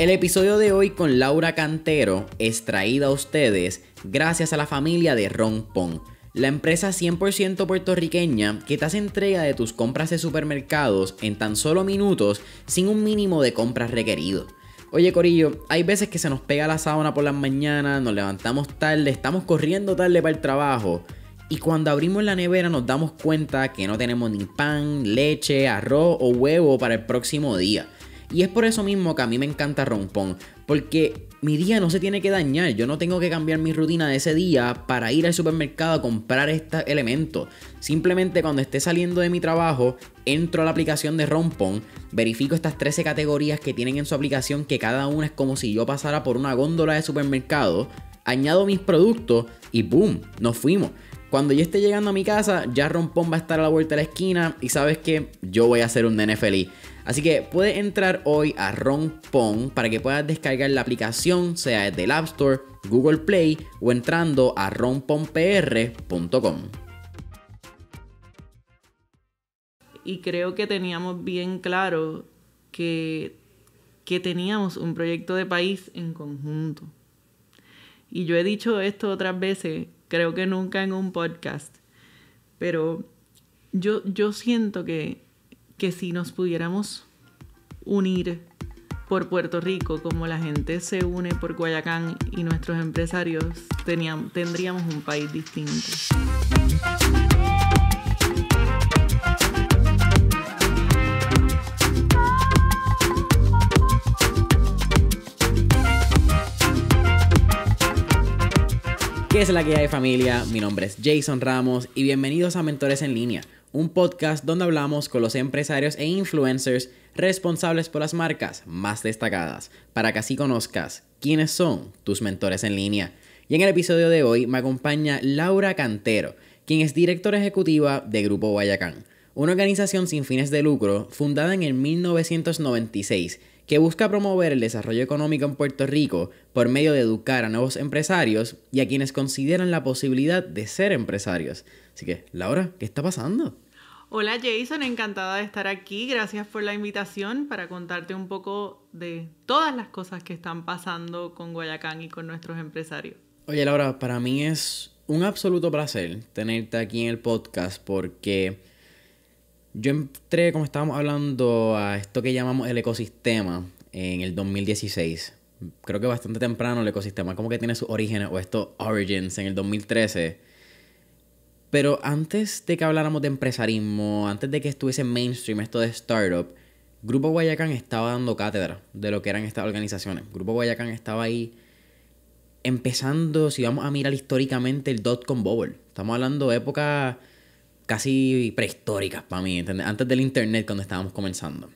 El episodio de hoy con Laura Cantero es traído a ustedes gracias a la familia de Ron Pong, la empresa 100% puertorriqueña que te hace entrega de tus compras de supermercados en tan solo minutos sin un mínimo de compras requerido. Oye Corillo, hay veces que se nos pega la sábana por las mañanas, nos levantamos tarde, estamos corriendo tarde para el trabajo. Y cuando abrimos la nevera nos damos cuenta que no tenemos ni pan, leche, arroz o huevo para el próximo día. Y es por eso mismo que a mí me encanta Rompón, porque mi día no se tiene que dañar, yo no tengo que cambiar mi rutina de ese día para ir al supermercado a comprar estos elementos. Simplemente cuando esté saliendo de mi trabajo, entro a la aplicación de rompón verifico estas 13 categorías que tienen en su aplicación, que cada una es como si yo pasara por una góndola de supermercado, añado mis productos y ¡boom! Nos fuimos. Cuando yo esté llegando a mi casa, ya Rompón va a estar a la vuelta de la esquina y sabes que yo voy a ser un nene feliz. Así que puedes entrar hoy a Rompon para que puedas descargar la aplicación, sea desde el App Store, Google Play o entrando a romponpr.com. Y creo que teníamos bien claro que, que teníamos un proyecto de país en conjunto. Y yo he dicho esto otras veces, creo que nunca en un podcast, pero yo, yo siento que que si nos pudiéramos unir por Puerto Rico, como la gente se une por Guayacán y nuestros empresarios, tenían, tendríamos un país distinto. ¿Qué es la guía de familia? Mi nombre es Jason Ramos y bienvenidos a Mentores en Línea un podcast donde hablamos con los empresarios e influencers responsables por las marcas más destacadas, para que así conozcas quiénes son tus mentores en línea. Y en el episodio de hoy me acompaña Laura Cantero, quien es directora ejecutiva de Grupo Guayacán, una organización sin fines de lucro fundada en el 1996 que busca promover el desarrollo económico en Puerto Rico por medio de educar a nuevos empresarios y a quienes consideran la posibilidad de ser empresarios. Así que, Laura, ¿qué está pasando? Hola Jason, encantada de estar aquí. Gracias por la invitación para contarte un poco de todas las cosas que están pasando con Guayacán y con nuestros empresarios. Oye Laura, para mí es un absoluto placer tenerte aquí en el podcast porque yo entré, como estábamos hablando, a esto que llamamos el ecosistema en el 2016. Creo que bastante temprano el ecosistema como que tiene sus orígenes o estos origins en el 2013. Pero antes de que habláramos de empresarismo, antes de que estuviese mainstream esto de startup, Grupo Guayacán estaba dando cátedra de lo que eran estas organizaciones. Grupo Guayacán estaba ahí empezando, si vamos a mirar históricamente, el dot-com bubble. Estamos hablando de época casi prehistóricas para mí, Antes del internet cuando estábamos comenzando.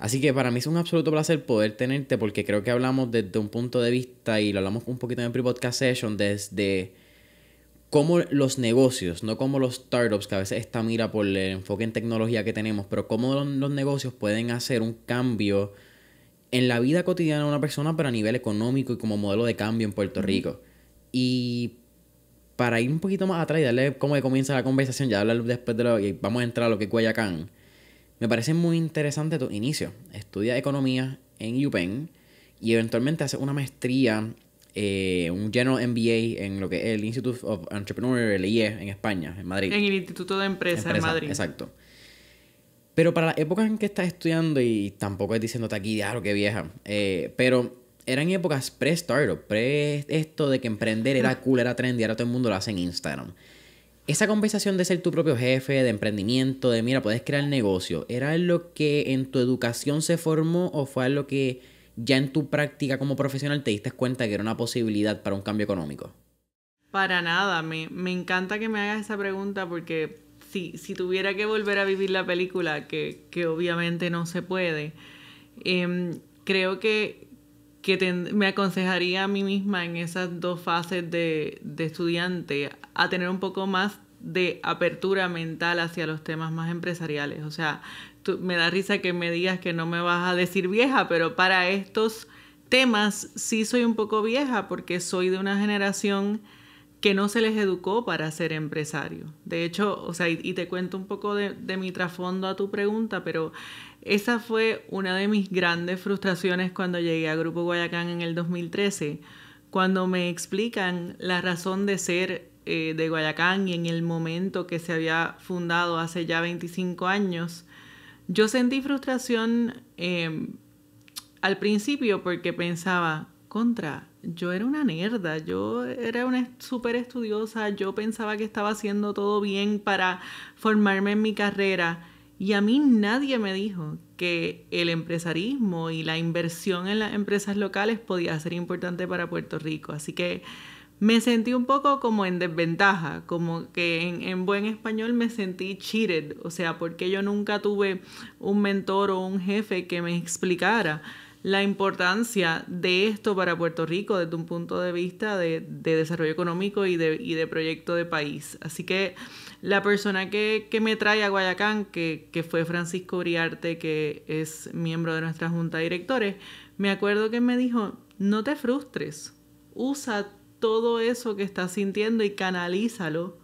Así que para mí es un absoluto placer poder tenerte porque creo que hablamos desde un punto de vista y lo hablamos un poquito en el pre-podcast session desde cómo los negocios, no como los startups, que a veces esta mira por el enfoque en tecnología que tenemos, pero cómo los, los negocios pueden hacer un cambio en la vida cotidiana de una persona, pero a nivel económico y como modelo de cambio en Puerto Rico. Y para ir un poquito más atrás y darle cómo comienza la conversación, ya hablar después de lo que vamos a entrar a lo que es Guayacán, me parece muy interesante tu inicio. Estudia economía en UPenn y eventualmente hace una maestría, eh, un General MBA en lo que es el Institute of Entrepreneurial el IE, en España, en Madrid. En el Instituto de Empresas en Madrid. Exacto. Pero para la época en que estás estudiando, y tampoco es diciéndote aquí, ah, lo que vieja, eh, pero eran épocas pre-startup, pre esto de que emprender era mm. cool, era trendy, ahora todo el mundo lo hace en Instagram. Esa conversación de ser tu propio jefe, de emprendimiento, de mira, puedes crear negocio, ¿era lo que en tu educación se formó o fue algo que ya en tu práctica como profesional te diste cuenta que era una posibilidad para un cambio económico? Para nada, me, encanta que me hagas esa pregunta porque si, tuviera que volver a vivir la película, que, obviamente no se puede, em, creo que que me aconsejaría a mí misma en esas dos fases de, estudiante a tener un poco más de apertura mental hacia los temas más empresariales. O sea, me da risa que me digas que no me vas a decir vieja, pero para estos temas sí soy un poco vieja porque soy de una generación que no se les educó para ser empresario. De hecho, o y, te cuento un poco de, mi trasfondo a tu pregunta, pero esa fue una de mis grandes frustraciones cuando llegué a Grupo Guayacán en el 2013, cuando me explican la razón de ser eh, de Guayacán y en el momento que se había fundado hace ya 25 años. Yo sentí frustración em, al principio porque pensaba, contra, yo era una nerda, yo era una súper estudiosa, yo pensaba que estaba haciendo todo bien para formarme en mi carrera y a mí nadie me dijo que el empresarismo y la inversión en las empresas locales podía ser importante para Puerto Rico, así que me sentí un poco como en desventaja, como que en, en, buen español me sentí cheated, o sea, porque yo nunca tuve un mentor o un jefe que me explicara la importancia de esto para Puerto Rico desde un punto de vista de, desarrollo económico y de, proyecto de país. Así que la persona que, me trae a Guayacán, que, fue Francisco Briarte, que es miembro de nuestra junta de directores, me acuerdo que me dijo, no te frustres, usa todo eso que estás sintiendo y canalízalo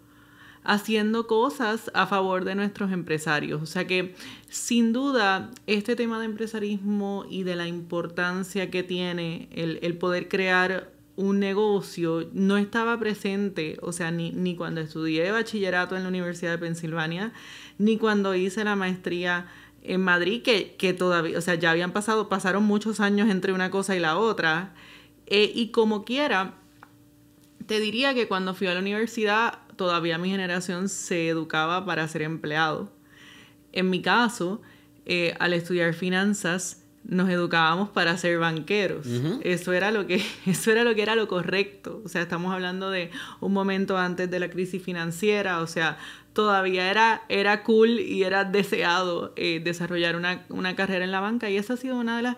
haciendo cosas a favor de nuestros empresarios. O sea que sin duda este tema de empresarismo y de la importancia que tiene el, poder crear un negocio no estaba presente, o sea, ni, cuando estudié bachillerato en la Universidad de Pensilvania, ni cuando hice la maestría en Madrid, que, todavía, o sea, ya habían pasado, pasaron muchos años entre una cosa y la otra. Eh, y como quiera, te diría que cuando fui a la universidad todavía mi generación se educaba para ser empleado. En mi caso, eh, al estudiar finanzas, nos educábamos para ser banqueros. Eso era lo que eso era lo que era lo correcto. O sea, estamos hablando de un momento antes de la crisis financiera, o sea, todavía era era cool y era deseado eh, desarrollar una, una, carrera en la banca y esa ha sido una de las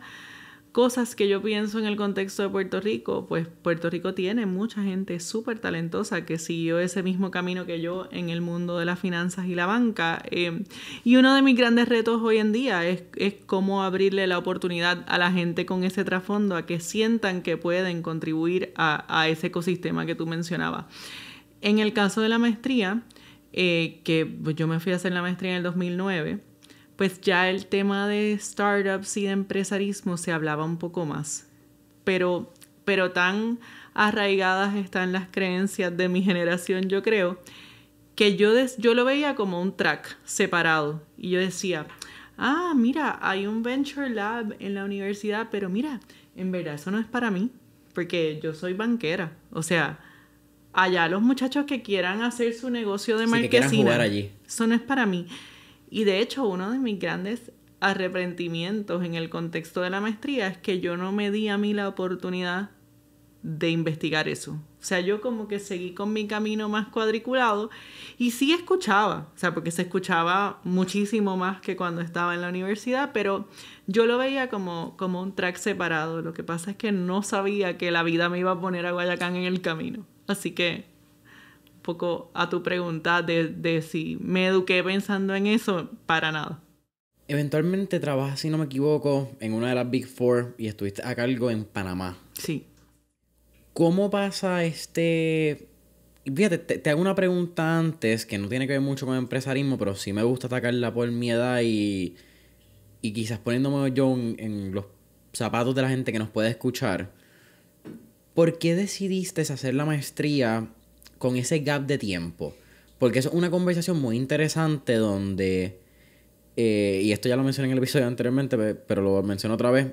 cosas que yo pienso en el contexto de Puerto Rico, pues Puerto Rico tiene mucha gente súper talentosa que siguió ese mismo camino que yo en el mundo de las finanzas y la banca. Eh, y uno de mis grandes retos hoy en día es, cómo abrirle la oportunidad a la gente con ese trasfondo a que sientan que pueden contribuir a, ese ecosistema que tú mencionabas. En el caso de la maestría, eh, que yo me fui a hacer la maestría en el 2009, pues ya el tema de startups y de empresarismo se hablaba un poco más, pero, pero tan arraigadas están las creencias de mi generación, yo creo, que yo, yo lo veía como un track separado y yo decía, ah, mira, hay un Venture Lab en la universidad, pero mira, en verdad eso no es para mí, porque yo soy banquera, o sea, allá los muchachos que quieran hacer su negocio de sí, allí. eso no es para mí. Y de hecho, uno de mis grandes arrepentimientos en el contexto de la maestría es que yo no me di a mí la oportunidad de investigar eso. O sea, yo como que seguí con mi camino más cuadriculado y sí escuchaba, o sea, porque se escuchaba muchísimo más que cuando estaba en la universidad, pero yo lo veía como, como un track separado. Lo que pasa es que no sabía que la vida me iba a poner a Guayacán en el camino. Así que poco a tu pregunta de, si me eduqué pensando en eso, para nada. Eventualmente trabajas, si no me equivoco, en una de las Big Four y estuviste a cargo en Panamá. Sí. ¿Cómo pasa este... Fíjate, te, hago una pregunta antes que no tiene que ver mucho con empresarismo, pero sí me gusta atacarla por mi edad y, quizás poniéndome yo en, en los zapatos de la gente que nos puede escuchar. ¿Por qué decidiste hacer la maestría con ese gap de tiempo. Porque es una conversación muy interesante donde, eh, y esto ya lo mencioné en el episodio anteriormente, pero lo menciono otra vez,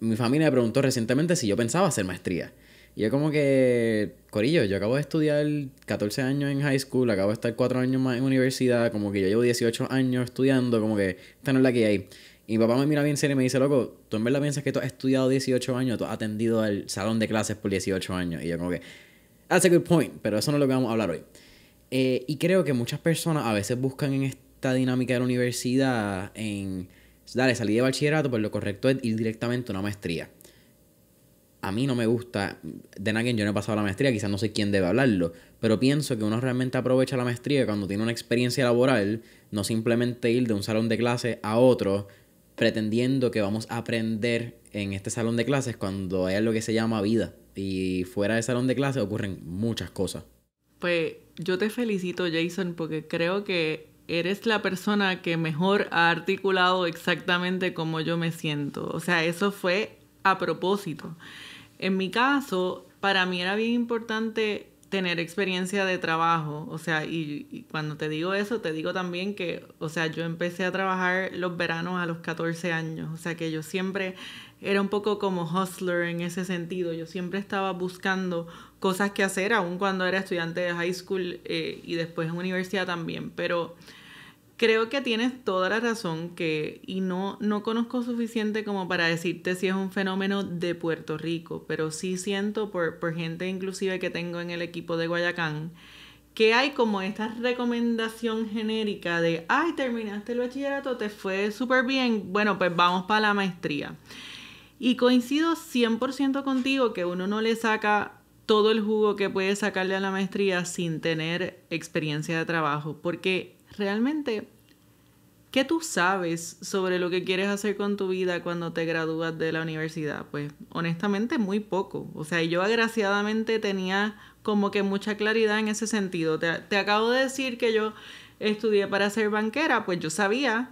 mi familia me preguntó recientemente si yo pensaba hacer maestría. Y yo como que, Corillo, yo acabo de estudiar 14 años en high school, acabo de estar 4 años más en universidad, como que yo llevo 18 años estudiando, como que esta no la que hay. Y mi papá me mira bien serio y me dice, loco, ¿tú en verdad piensas que tú has estudiado 18 años? ¿Tú has atendido al salón de clases por 18 años? Y yo como que, That's a good point, pero eso no es lo que vamos a hablar hoy. Eh, y creo que muchas personas a veces buscan en esta dinámica de la universidad, en, dale, salí de bachillerato, pues lo correcto es ir directamente a una maestría. A mí no me gusta, de nadie yo no he pasado la maestría, quizás no sé quién debe hablarlo, pero pienso que uno realmente aprovecha la maestría cuando tiene una experiencia laboral, no simplemente ir de un salón de clases a otro pretendiendo que vamos a aprender en este salón de clases cuando hay lo que se llama vida y fuera de salón de clase ocurren muchas cosas. Pues yo te felicito, Jason, porque creo que eres la persona que mejor ha articulado exactamente cómo yo me siento. O sea, eso fue a propósito. En mi caso, para mí era bien importante tener experiencia de trabajo, o sea, y, y, cuando te digo eso, te digo también que, o sea, yo empecé a trabajar los veranos a los 14 años, o sea, que yo siempre era un poco como hustler en ese sentido. Yo siempre estaba buscando cosas que hacer, aun cuando era estudiante de high school eh, y después en universidad también. Pero creo que tienes toda la razón que, y no, no conozco suficiente como para decirte si es un fenómeno de Puerto Rico, pero sí siento por, por gente inclusive que tengo en el equipo de Guayacán que hay como esta recomendación genérica de, ay, terminaste el bachillerato, te fue súper bien, bueno, pues vamos para la maestría. Y coincido 100% contigo que uno no le saca todo el jugo que puede sacarle a la maestría sin tener experiencia de trabajo, porque realmente, ¿qué tú sabes sobre lo que quieres hacer con tu vida cuando te gradúas de la universidad? Pues honestamente muy poco. O sea, yo agraciadamente tenía como que mucha claridad en ese sentido. Te, te acabo de decir que yo estudié para ser banquera, pues yo sabía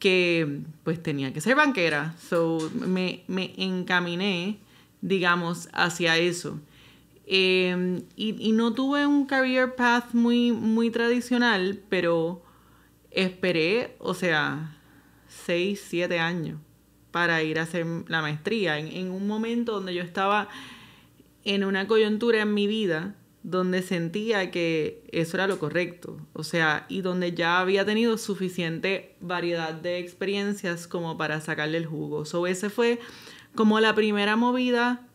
que pues tenía que ser banquera. So me, encaminé, digamos, hacia eso. Em, y, no tuve un career path muy, muy tradicional, pero esperé, o sea, seis siete años para ir a hacer la maestría. en un momento donde yo estaba en una coyuntura en mi vida donde sentía que eso era lo correcto, o sea, y donde ya había tenido suficiente variedad de experiencias como para sacarle el jugo. So, ese fue como la primera movida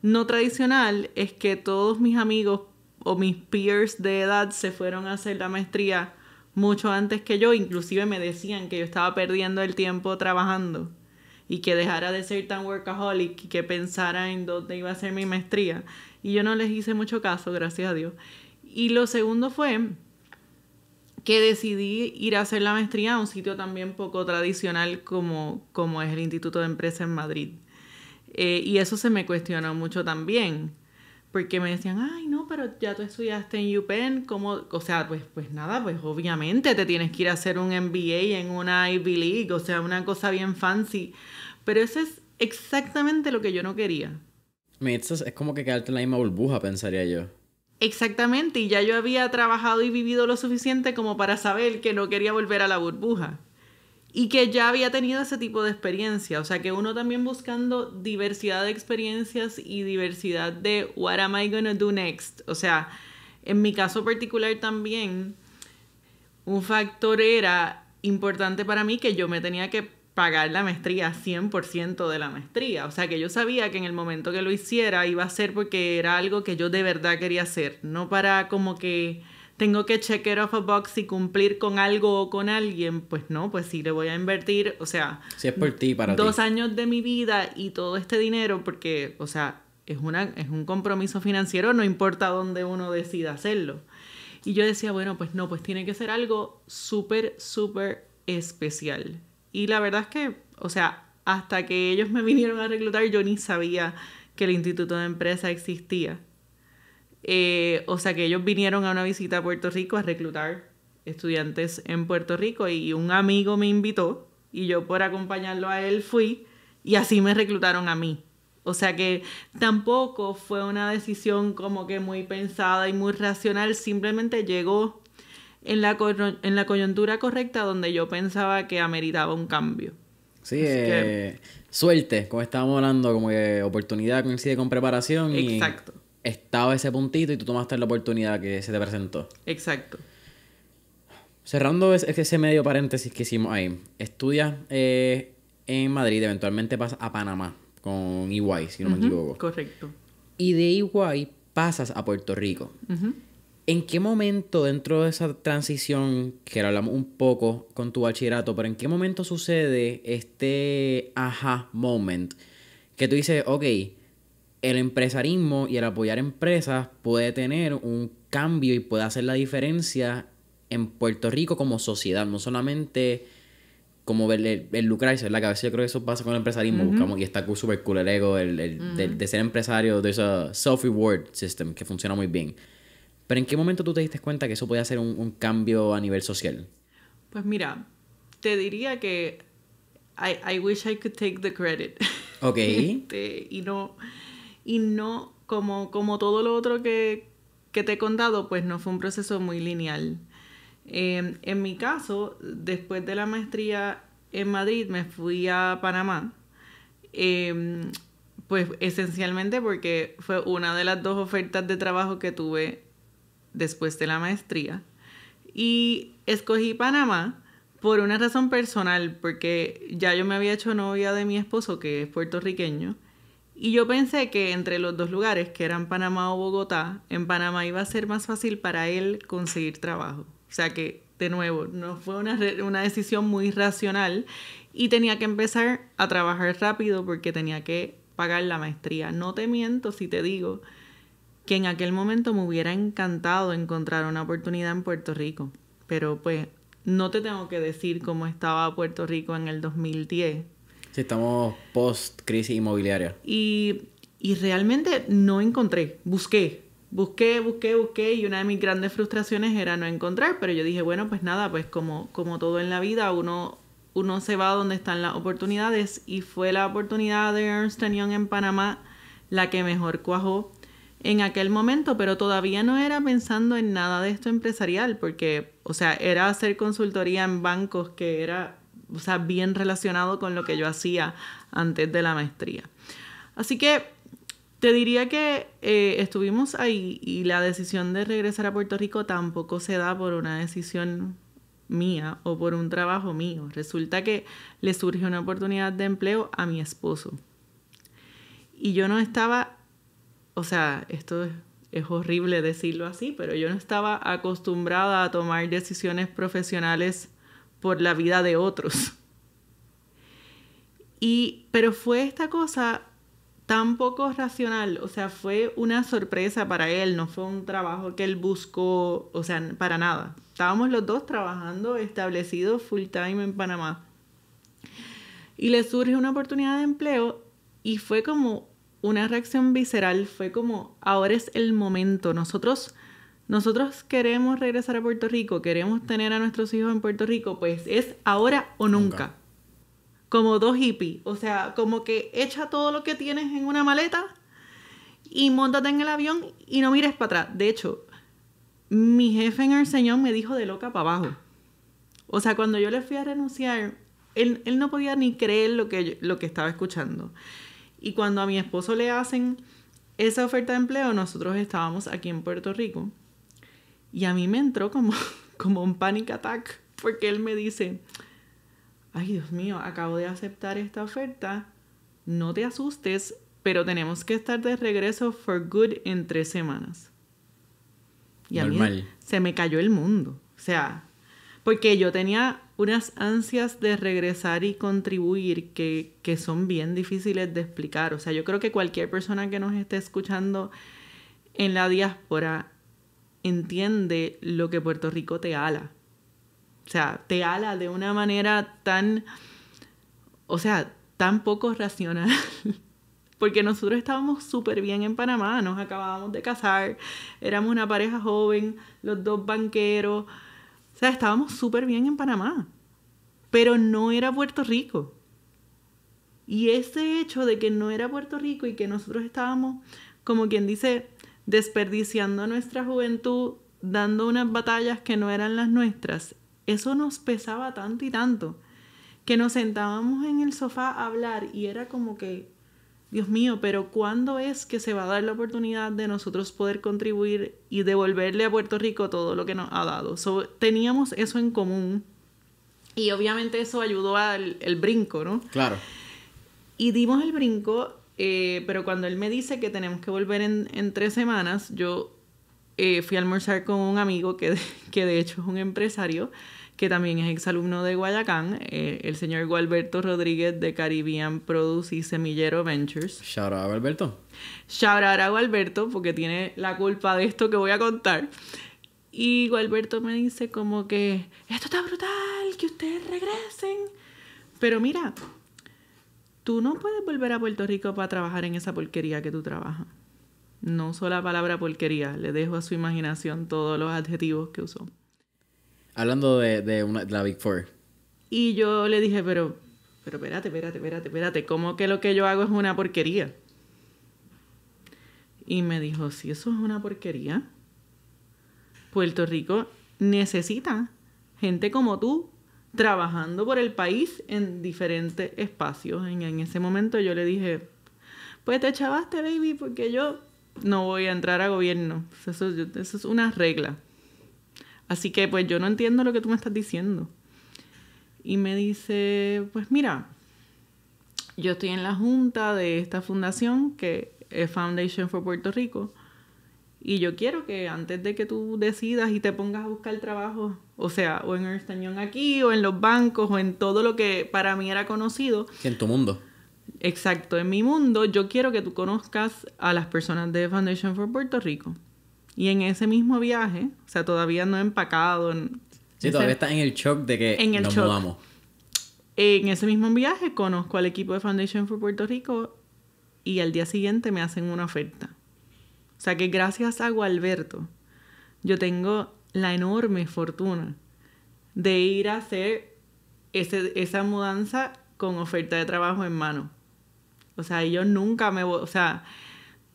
no tradicional, es que todos mis amigos o mis peers de edad se fueron a hacer la maestría mucho antes que yo, inclusive me decían que yo estaba perdiendo el tiempo trabajando y que dejara de ser tan workaholic y que pensara en dónde iba a hacer mi maestría y yo no les hice mucho caso, gracias a Dios. Y lo segundo fue que decidí ir a hacer la maestría a un sitio también poco tradicional como, como es el Instituto de Empresa en Madrid. Eh, y eso se me cuestionó mucho también, porque me decían, ay, no, pero ya tú estudiaste en UPenn, como O sea, pues, pues nada, pues obviamente te tienes que ir a hacer un MBA en una Ivy League, o sea, una cosa bien fancy. Pero eso es exactamente lo que yo no quería es como que quedarte en la misma burbuja, pensaría yo. Exactamente, y ya yo había trabajado y vivido lo suficiente como para saber que no quería volver a la burbuja y que ya había tenido ese tipo de experiencia. O sea que uno también buscando diversidad de experiencias y diversidad de what am I gonna do next. O sea, en mi caso particular también, un factor era importante para mí que yo me tenía que pagar la maestría, 100% de la maestría. O sea que yo sabía que en el momento que lo hiciera iba a ser porque era algo que yo de verdad quería hacer, no para como que tengo que check it off a box y cumplir con algo o con alguien, pues no, pues sí le voy a invertir, o sea, por para dos años de mi vida y todo este dinero, porque, o sea, es, una, es un compromiso financiero, no importa dónde uno decida hacerlo. Y yo decía, bueno, pues no, pues tiene que ser algo súper, súper especial. Y la verdad es que, o sea, hasta que ellos me vinieron a reclutar, yo ni sabía que el Instituto de Empresa existía. Eh, o sea que ellos vinieron a una visita a Puerto Rico a reclutar estudiantes en Puerto Rico y un amigo me invitó y yo por acompañarlo a él fui y así me reclutaron a mí. O sea que tampoco fue una decisión como que muy pensada y muy racional, simplemente llegó en la, en la coyuntura correcta donde yo pensaba que ameritaba un cambio. Sí, suelte eh, suerte, como estábamos hablando, como que oportunidad coincide con preparación. Exacto. Y estaba ese puntito y tú tomaste la oportunidad que se te presentó. Exacto. Cerrando ese medio paréntesis que hicimos ahí, estudias eh, en Madrid, eventualmente pasas a Panamá con EY, si no me equivoco. Correcto. Y de EY pasas a Puerto Rico. Ajá. ¿En qué momento dentro de esa transición, que hablamos un poco con tu bachillerato, pero en qué momento sucede este aha moment? Que tú dices, ok, el empresarismo y el apoyar empresas puede tener un cambio y puede hacer la diferencia en Puerto Rico como sociedad, no solamente como el, el, lucrarse, ¿verdad? yo creo que eso pasa con el empresarismo, y está súper cool el ego el, de, mm. de, ser empresario, de ese self-reward system que funciona muy bien. Pero ¿en qué momento tú te diste cuenta que eso podía hacer un, cambio a nivel social? Pues mira, te diría que I, wish I could take the credit. Ok. Este, y no, y no como, como todo lo otro que, te he contado, pues no fue un proceso muy lineal. Em, en mi caso, después de la maestría en Madrid, me fui a Panamá. Em, pues esencialmente porque fue una de las dos ofertas de trabajo que tuve después de la maestría. Y escogí Panamá por una razón personal, porque ya yo me había hecho novia de mi esposo, que es puertorriqueño, y yo pensé que entre los dos lugares, que eran Panamá o Bogotá, en Panamá iba a ser más fácil para él conseguir trabajo. O sea que, de nuevo, no fue una, una decisión muy racional y tenía que empezar a trabajar rápido porque tenía que pagar la maestría. No te miento si te digo que en aquel momento me hubiera encantado encontrar una oportunidad en Puerto Rico, pero pues no te tengo que decir cómo estaba Puerto Rico en el 2010. Sí, estamos post crisis inmobiliaria. Y, y realmente no encontré, busqué, busqué, busqué, busqué y una de mis grandes frustraciones era no encontrar, pero yo dije, bueno, pues nada, pues como, como todo en la vida, uno, uno se va donde están las oportunidades y fue la oportunidad de Ernst Young en Panamá la que mejor cuajó en aquel momento, pero todavía no era pensando en nada de esto empresarial, porque, o sea, era hacer consultoría en bancos que era, o sea, bien relacionado con lo que yo hacía antes de la maestría. Así que te diría que eh, estuvimos ahí y la decisión de regresar a Puerto Rico tampoco se da por una decisión mía o por un trabajo mío. Resulta que le surge una oportunidad de empleo a mi esposo. Y yo no estaba o sea, esto es, horrible decirlo así, pero yo no estaba acostumbrada a tomar decisiones profesionales por la vida de otros. Y, pero fue esta cosa tan poco racional, o sea, fue una sorpresa para él, no fue un trabajo que él buscó, o sea, para nada. Estábamos los dos trabajando establecidos full time en Panamá. Y le surge una oportunidad de empleo y fue como una reacción visceral, fue como, ahora es el momento, nosotros... Nosotros queremos regresar a Puerto Rico, queremos tener a nuestros hijos en Puerto Rico, pues es ahora o nunca. Como dos hippies, o sea, como que echa todo lo que tienes en una maleta y montate en el avión y no mires para atrás. De hecho, mi jefe en el señor me dijo de loca para abajo. O sea, cuando yo le fui a renunciar, él, no podía ni creer lo que, lo que estaba escuchando. Y cuando a mi esposo le hacen esa oferta de empleo, nosotros estábamos aquí en Puerto Rico. Y a mí me entró como, como un panic attack, porque él me dice, ay Dios mío, acabo de aceptar esta oferta, no te asustes, pero tenemos que estar de regreso for good en tres semanas. Y a mí se me cayó el mundo. O sea, porque yo tenía unas ansias de regresar y contribuir que, que, son bien difíciles de explicar. O sea, yo creo que cualquier persona que nos esté escuchando en la diáspora entiende lo que Puerto Rico te ala. O sea, te ala de una manera tan, o sea, tan poco racional. Porque nosotros estábamos súper bien en Panamá, nos acabábamos de casar, éramos una pareja joven, los dos banqueros sea, estábamos súper bien en Panamá, pero no era Puerto Rico. Y ese hecho de que no era Puerto Rico y que nosotros estábamos, como quien dice, desperdiciando nuestra juventud, dando unas batallas que no eran las nuestras, eso nos pesaba tanto y tanto, que nos sentábamos en el sofá a hablar y era como que Dios mío, pero ¿cuándo es que se va a dar la oportunidad de nosotros poder contribuir y devolverle a Puerto Rico todo lo que nos ha dado? teníamos eso en común y obviamente eso ayudó al brinco, ¿no? Claro. Y dimos el brinco, eh, pero cuando él me dice que tenemos que volver en, tres semanas, yo eh, fui a almorzar con un amigo que, que de hecho es un empresario que también es exalumno de Guayacán, eh, el señor Gualberto Rodríguez de Caribbean Produce y Semillero Ventures. Shout out a Gualberto. Shout Gualberto porque tiene la culpa de esto que voy a contar. Y Gualberto me dice como que, esto está brutal, que ustedes regresen. Pero mira, tú no puedes volver a Puerto Rico para trabajar en esa porquería que tú trabajas. No uso la palabra porquería, le dejo a su imaginación todos los adjetivos que usó. Hablando de, de, una, la Big Four. Y yo le dije, pero, pero espérate, espérate, espérate, espérate, ¿cómo que lo que yo hago es una porquería? Y me dijo, si eso es una porquería, Puerto Rico necesita gente como tú trabajando por el país en diferentes espacios. En, en ese momento yo le dije, pues te chavaste, baby, porque yo no voy a entrar a gobierno. Eso, eso es una regla. Así que pues yo no entiendo lo que tú me estás diciendo. Y me dice, pues mira, yo estoy en la junta de esta fundación que es Foundation for Puerto Rico. Y yo quiero que antes de que tú decidas y te pongas a buscar trabajo, o sea, o en Ernst aquí, o en los bancos, o en todo lo que para mí era conocido. En tu mundo. Exacto, en mi mundo yo quiero que tú conozcas a las personas de Foundation for Puerto Rico. Y en ese mismo viaje, o sea, todavía no he empacado. En sí, todavía está en el shock de que nos mudamos. En ese mismo viaje conozco al equipo de Foundation for Puerto Rico y al día siguiente me hacen una oferta. O sea que gracias a Gualberto yo tengo la enorme fortuna de ir a hacer ese, esa mudanza con oferta de trabajo en mano. O sea, yo nunca me... O sea,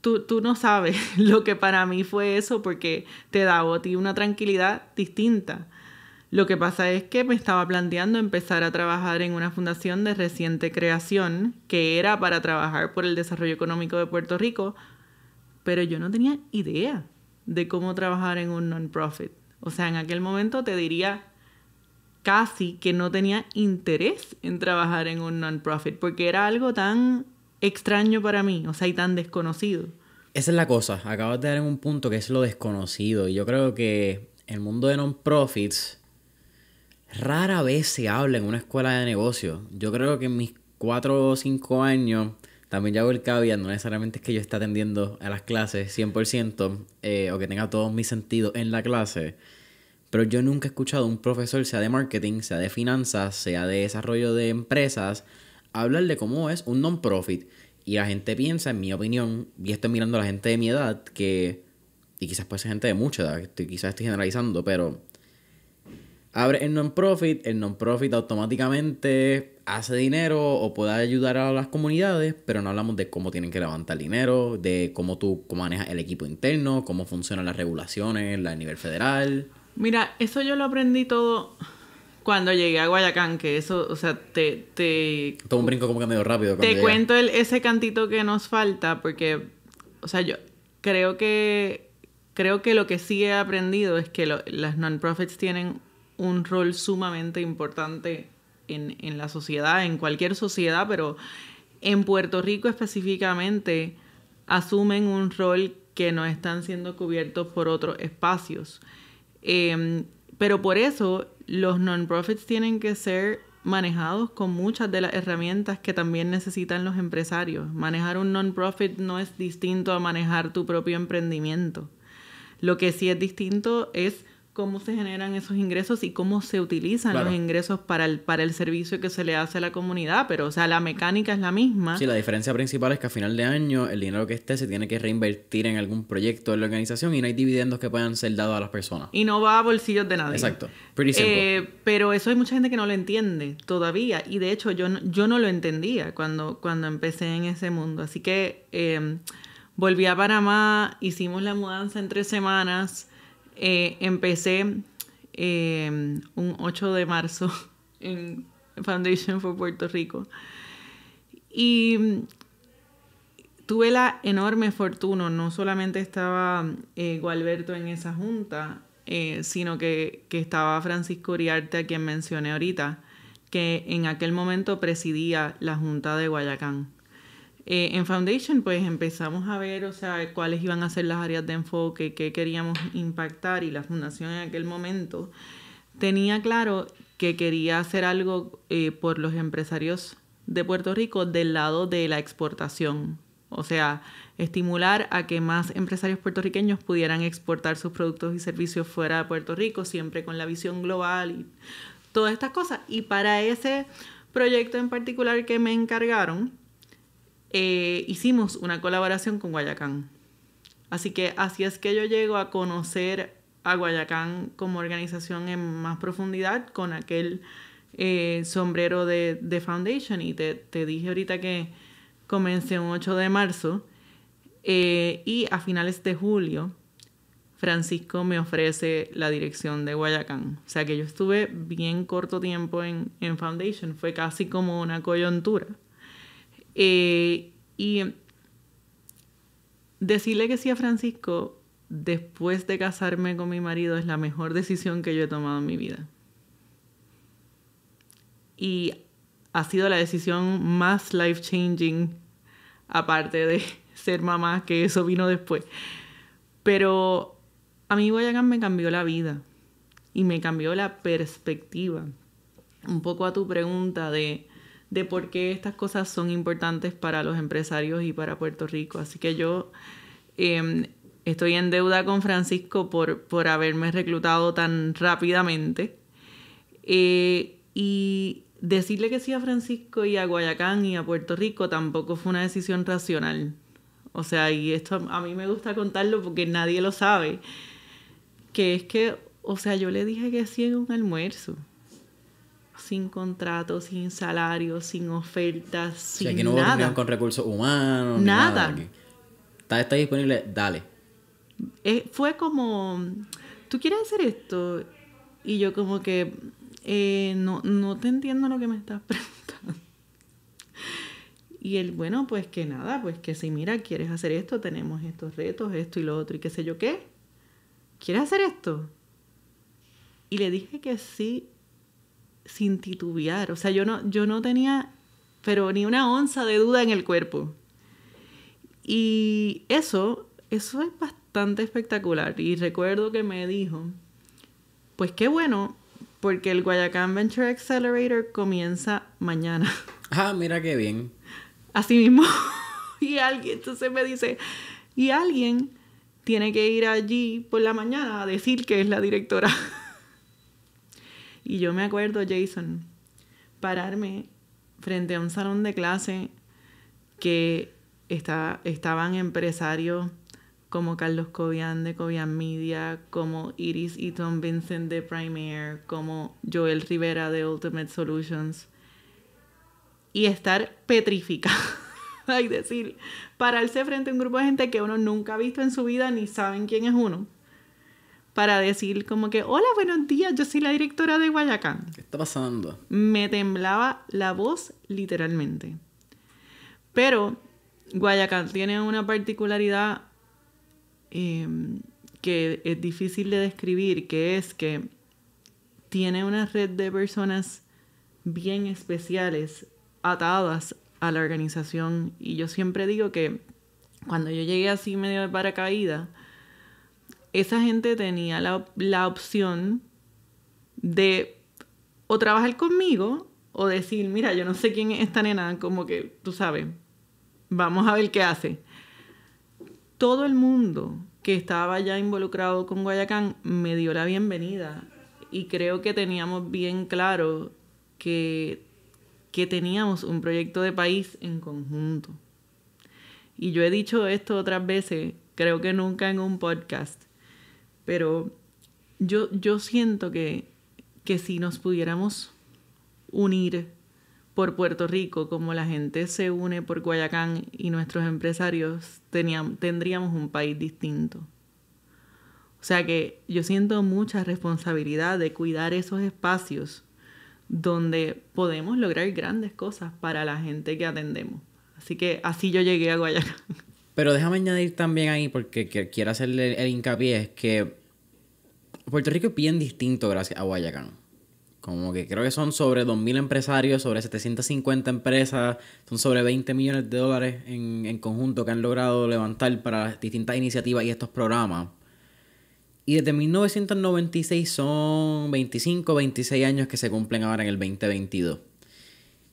Tú, no sabes lo que para mí fue eso porque te daba a ti una tranquilidad distinta. Lo que pasa es que me estaba planteando empezar a trabajar en una fundación de reciente creación que era para trabajar por el desarrollo económico de Puerto Rico, pero yo no tenía idea de cómo trabajar en un non-profit. O sea, en aquel momento te diría casi que no tenía interés en trabajar en un non-profit porque era algo tan extraño para mí, o sea, y tan desconocido. Esa es la cosa, acabas de dar en un punto que es lo desconocido. Y yo creo que el mundo de non-profits rara vez se habla en una escuela de negocio. Yo creo que en mis cuatro o cinco años, también ya hago el caveat, no necesariamente es que yo esté atendiendo a las clases 100% eh, o que tenga todos mis sentidos en la clase, pero yo nunca he escuchado a un profesor, sea de marketing, sea de finanzas, sea de desarrollo de empresas, hablar de cómo es un non-profit. Y la gente piensa, en mi opinión, y estoy mirando a la gente de mi edad, que. Y quizás puede ser gente de mucha edad, quizás estoy generalizando, pero. Abre el non-profit, el non-profit automáticamente hace dinero o puede ayudar a las comunidades, pero no hablamos de cómo tienen que levantar dinero, de cómo tú manejas el equipo interno, cómo funcionan las regulaciones a nivel federal. Mira, eso yo lo aprendí todo cuando llegué a Guayacán, que eso, o sea, te... te Todo un brinco como que medio rápido. Te cuento el, ese cantito que nos falta, porque, o sea, yo creo que, creo que lo que sí he aprendido es que las nonprofits tienen un rol sumamente importante en, en, la sociedad, en cualquier sociedad, pero en Puerto Rico específicamente asumen un rol que no están siendo cubiertos por otros espacios. Em, pero por eso los non-profits tienen que ser manejados con muchas de las herramientas que también necesitan los empresarios. Manejar un non-profit no es distinto a manejar tu propio emprendimiento. Lo que sí es distinto es cómo se generan esos ingresos y cómo se utilizan los ingresos para el, para el servicio que se le hace a la comunidad, pero o sea, la mecánica es la misma. Sí, la diferencia principal es que a final de año el dinero que esté se tiene que reinvertir en algún proyecto de la organización y no hay dividendos que puedan ser dados a las personas. Y no va a bolsillos de nadie. Exacto. Eh, pero eso hay mucha gente que no lo entiende todavía y de hecho yo no, yo no lo entendía cuando, cuando empecé en ese mundo, así que eh, volví a Panamá, hicimos la mudanza en tres semanas eh, empecé eh, un 8 de marzo en Foundation for Puerto Rico. Y tuve la enorme fortuna, no solamente estaba eh, Gualberto en esa junta, sino que, que, estaba Francisco Uriarte, a quien mencioné ahorita, que en aquel momento presidía la junta de Guayacán. Eh, en Foundation pues empezamos a ver, o sea, cuáles iban a ser las áreas de enfoque, qué queríamos impactar y la fundación en aquel momento tenía claro que quería hacer algo eh, por los empresarios de Puerto Rico del lado de la exportación. O sea, estimular a que más empresarios puertorriqueños pudieran exportar sus productos y servicios fuera de Puerto Rico, siempre con la visión global y todas estas cosas. Y para ese proyecto en particular que me encargaron, eh, hicimos una colaboración con Guayacán. Así que así es que yo llego a conocer a Guayacán como organización en más profundidad con aquel eh, sombrero de, Foundation. Y te, dije ahorita que comencé un 8 de marzo eh, y a finales de julio Francisco me ofrece la dirección de Guayacán. O sea que yo estuve bien corto tiempo en Foundation, fue casi como una coyuntura. Eh, y decirle que sí a Francisco después de casarme con mi marido es la mejor decisión que yo he tomado en mi vida. Y ha sido la decisión más life changing, aparte de ser mamá, que eso vino después. Pero a mí Boyacán me cambió la vida y me cambió la perspectiva. Un poco a tu pregunta de de por qué estas cosas son importantes para los empresarios y para Puerto Rico. Así que yo em, estoy en deuda con Francisco por, por haberme reclutado tan rápidamente. Eh, y decirle que sí a Francisco y a Guayacán y a Puerto Rico tampoco fue una decisión racional. O sea, y esto a mí me gusta contarlo porque nadie lo sabe. Que es que, o sea, yo le dije que sí en un almuerzo sin contrato, sin salario, sin ofertas, sin o sea, no nada. hubo con recursos humanos, nada. Está, disponible, dale. Eh, fue como, ¿tú quieres hacer esto? Y yo como que, eh, no, no te entiendo lo que me estás preguntando. Y él, bueno, pues que nada, pues que si mira, quieres hacer esto, tenemos estos retos, esto y lo otro, y qué sé yo qué. ¿Quieres hacer esto? Y le dije que sí sin titubear. O sea, yo no, yo no tenía, pero ni una onza de duda en el cuerpo. Y eso, eso es bastante espectacular. Y recuerdo que me dijo, pues qué bueno, porque el Guayacán Venture Accelerator comienza mañana. Ah, mira qué bien. Así mismo. y alguien, entonces me dice, y alguien tiene que ir allí por la mañana a decir que es la directora. Y yo me acuerdo, Jason, pararme frente a un salón de clase que estaban empresarios como Carlos Cobian de Cobian Media, como Iris y Tom Vincent de Prime como Joel Rivera de Ultimate Solutions. Y estar petrificado, Hay decir, pararse frente a un grupo de gente que uno nunca ha visto en su vida ni saben quién es uno para decir como que, hola, buenos días, yo soy la directora de Guayacán. ¿Qué está pasando? Me temblaba la voz literalmente. Pero Guayacán tiene una particularidad em, que es difícil de describir, que es que tiene una red de personas bien especiales atadas a la organización. Y yo siempre digo que cuando yo llegué así medio de paracaídas, esa gente tenía la, opción de o trabajar conmigo o decir, mira, yo no sé quién es esta nena, como que tú sabes, vamos a ver qué hace. Todo el mundo que estaba ya involucrado con Guayacán me dio la bienvenida y creo que teníamos bien claro que, que teníamos un proyecto de país en conjunto. Y yo he dicho esto otras veces, creo que nunca en un podcast, pero yo, yo siento que, que si nos pudiéramos unir por Puerto Rico, como la gente se une por Guayacán y nuestros empresarios, tendríamos un país distinto. O sea que yo siento mucha responsabilidad de cuidar esos espacios donde podemos lograr grandes cosas para la gente que atendemos. Así que así yo llegué a Guayacán. Pero déjame añadir también ahí, porque quiero hacerle el hincapié, es que Puerto Rico es bien distinto gracias a Guayacán. Como que creo que son sobre 2.000 empresarios, sobre 750 empresas, son sobre 20 millones de dólares en, en conjunto que han logrado levantar para distintas iniciativas y estos programas. Y desde 1996 son 25, 26 años que se cumplen ahora en el 2022.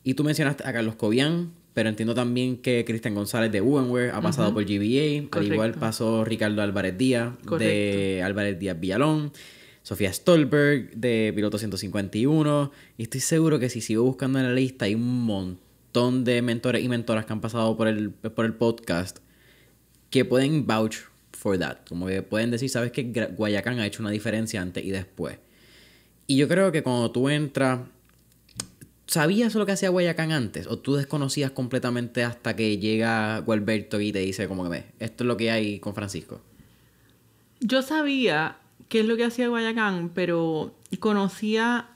Y tú mencionaste a Carlos Cobian, pero entiendo también que Cristian González de Uwenware ha pasado por GBA. Al igual pasó Ricardo Álvarez Díaz de Álvarez Díaz Villalón. Sofía Stolberg de Piloto 151. Y estoy seguro que si sigo buscando en la lista hay un montón de mentores y mentoras que han pasado por el, por el podcast que pueden vouch for that. Como que pueden decir, sabes que Guayacán ha hecho una diferencia antes y después. Y yo creo que cuando tú entras ¿Sabías lo que hacía Guayacán antes? ¿O tú desconocías completamente hasta que llega Gualberto y te dice, como que ve, esto es lo que hay con Francisco? Yo sabía qué es lo que hacía Guayacán, pero conocía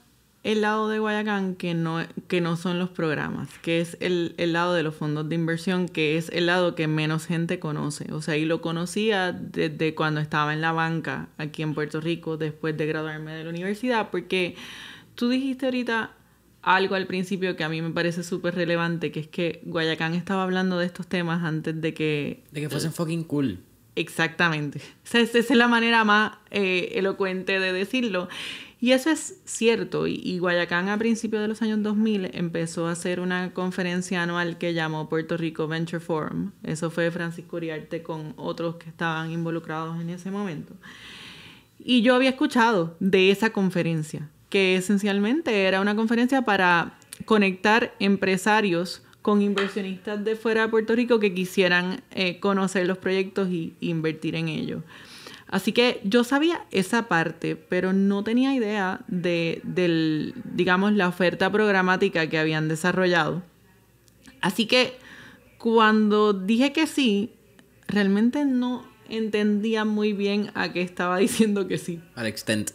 el lado de Guayacán que no, que no son los programas, que es el, el, lado de los fondos de inversión, que es el lado que menos gente conoce. O sea, y lo conocía desde cuando estaba en la banca aquí en Puerto Rico, después de graduarme de la universidad, porque tú dijiste ahorita algo al principio que a mí me parece súper relevante, que es que Guayacán estaba hablando de estos temas antes de que... De que fuesen fucking cool. Exactamente. esa es la manera más eh, elocuente de decirlo. Y eso es cierto. Y, y, Guayacán a principios de los años 2000 empezó a hacer una conferencia anual que llamó Puerto Rico Venture Forum. Eso fue Francisco Uriarte con otros que estaban involucrados en ese momento. Y yo había escuchado de esa conferencia que esencialmente era una conferencia para conectar empresarios con inversionistas de fuera de Puerto Rico que quisieran eh, conocer los proyectos e invertir en ellos. Así que yo sabía esa parte, pero no tenía idea de, del, digamos, la oferta programática que habían desarrollado. Así que cuando dije que sí, realmente no entendía muy bien a qué estaba diciendo que sí. Al extent.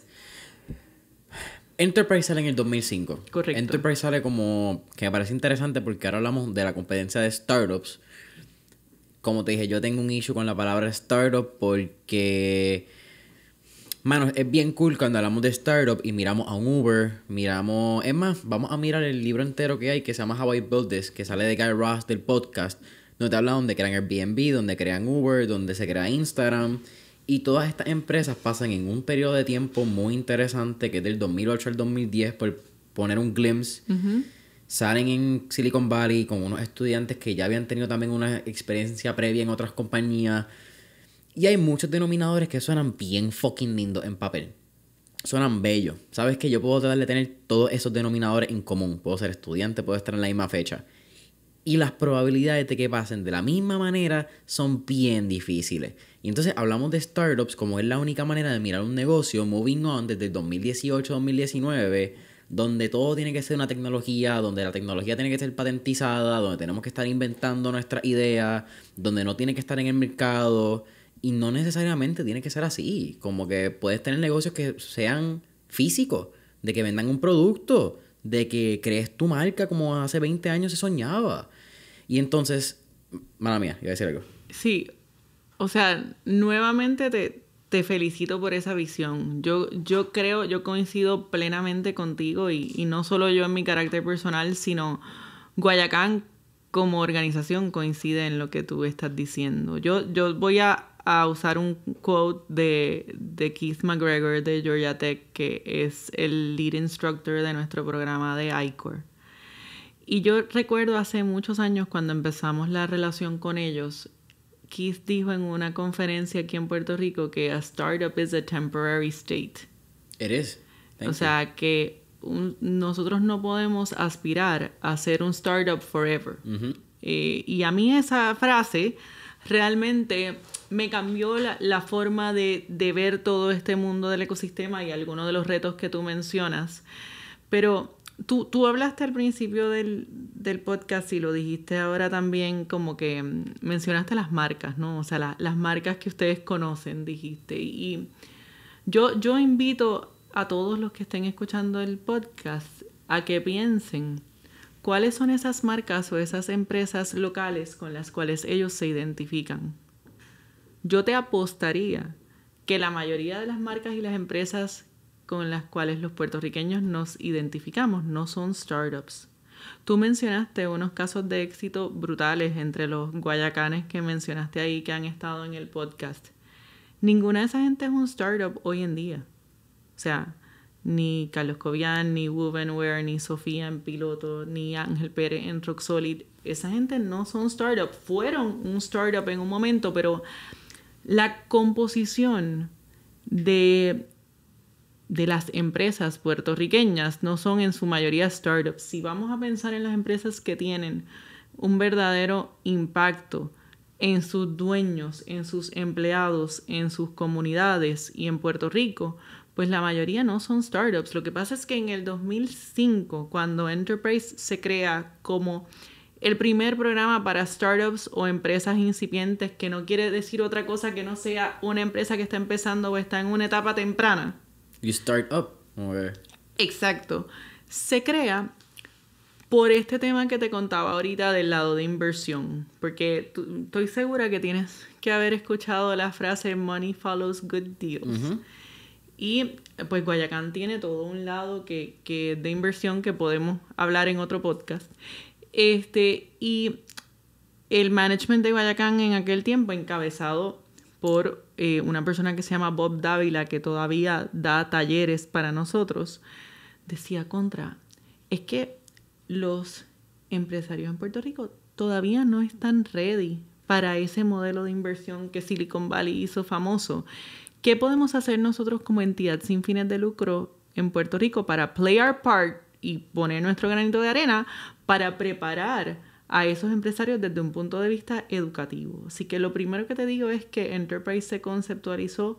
Enterprise sale en el 2005. Correcto. Enterprise sale como. que me parece interesante porque ahora hablamos de la competencia de startups. Como te dije, yo tengo un issue con la palabra startup porque. Mano, es bien cool cuando hablamos de startup y miramos a un Uber, miramos... Es más, vamos a mirar el libro entero que hay que se llama How I Built This, que sale de Guy Ross del podcast, donde te habla donde crean Airbnb, donde crean Uber, donde se crea Instagram. Y todas estas empresas pasan en un periodo de tiempo muy interesante, que es del 2008 al 2010, por poner un glimpse. Salen en Silicon Valley con unos estudiantes que ya habían tenido también una experiencia previa en otras compañías. Y hay muchos denominadores que suenan bien fucking lindos en papel. Suenan bellos. Sabes que yo puedo tratar de tener todos esos denominadores en común. Puedo ser estudiante, puedo estar en la misma fecha. Y las probabilidades de que pasen de la misma manera son bien difíciles. Y entonces hablamos de startups como es la única manera de mirar un negocio, moving on desde 2018-2019, donde todo tiene que ser una tecnología, donde la tecnología tiene que ser patentizada, donde tenemos que estar inventando nuestra idea donde no tiene que estar en el mercado. Y no necesariamente tiene que ser así. Como que puedes tener negocios que sean físicos, de que vendan un producto, de que crees tu marca como hace 20 años se soñaba. Y entonces, mala mía, iba a decir algo. Sí, o sea, nuevamente te, felicito por esa visión. Yo, yo creo, yo coincido plenamente contigo y, no solo yo en mi carácter personal, sino Guayacán como organización coincide en lo que tú estás diciendo. Yo, voy a, usar un quote de, de Keith McGregor de Georgia Tech, que es el lead instructor de nuestro programa de ICOR. Y yo recuerdo hace muchos años cuando empezamos la relación con ellos, Keith dijo en una conferencia aquí en Puerto Rico que a startup is a temporary state. It is. o sea que nosotros no podemos aspirar a ser un startup forever. Eh, y a mí esa frase realmente me cambió la, forma de, de, ver todo este mundo del ecosistema y algunos de los retos que tú mencionas. Pero Tú, tú hablaste al principio del, podcast y lo dijiste ahora también, como que mm, mencionaste las marcas, ¿no? O sea, las marcas que ustedes conocen, dijiste. Y yo, yo invito a todos los que estén escuchando el podcast a que piensen cuáles son esas marcas o esas empresas locales con las cuales ellos se identifican. Yo te apostaría que la mayoría de las marcas y las empresas con las cuales los puertorriqueños nos identificamos, no son startups. Tú mencionaste unos casos de éxito brutales entre los guayacanes que mencionaste ahí que han estado en el podcast. Ninguna de esa gente es un startup hoy en día. O sea, ni Carlos Cobian, ni Wovenware, ni Sofía en Piloto, ni Ángel Pérez en Rock Solid. Esa gente no son startups. Fueron un startup en un momento, pero la composición de de las empresas puertorriqueñas no son en su mayoría startups. Si vamos a pensar en las empresas que tienen un verdadero impacto en sus dueños, en sus empleados, en sus comunidades y en Puerto Rico, pues la mayoría no son startups. Lo que pasa es que en el 2005, cuando Enterprise se crea como el primer programa para startups o empresas incipientes, que no quiere decir otra cosa que no sea una empresa que está empezando o está en una etapa temprana, You start up. Exacto. Se crea por este tema que te contaba ahorita del lado de inversión, porque estoy segura que tienes que haber escuchado la frase money follows good deals. Y pues Guayacán tiene todo un lado que, de inversión que podemos hablar en otro podcast. Este, y el management de Guayacán en aquel tiempo, encabezado por eh, una persona que se llama Bob Dávila, que todavía da talleres para nosotros, decía contra, es que los empresarios en Puerto Rico todavía no están ready para ese modelo de inversión que Silicon Valley hizo famoso. ¿Qué podemos hacer nosotros como entidad sin fines de lucro en Puerto Rico para play our part y poner nuestro granito de arena para preparar a esos empresarios desde un punto de vista educativo. Así que lo primero que te digo es que Enterprise se conceptualizó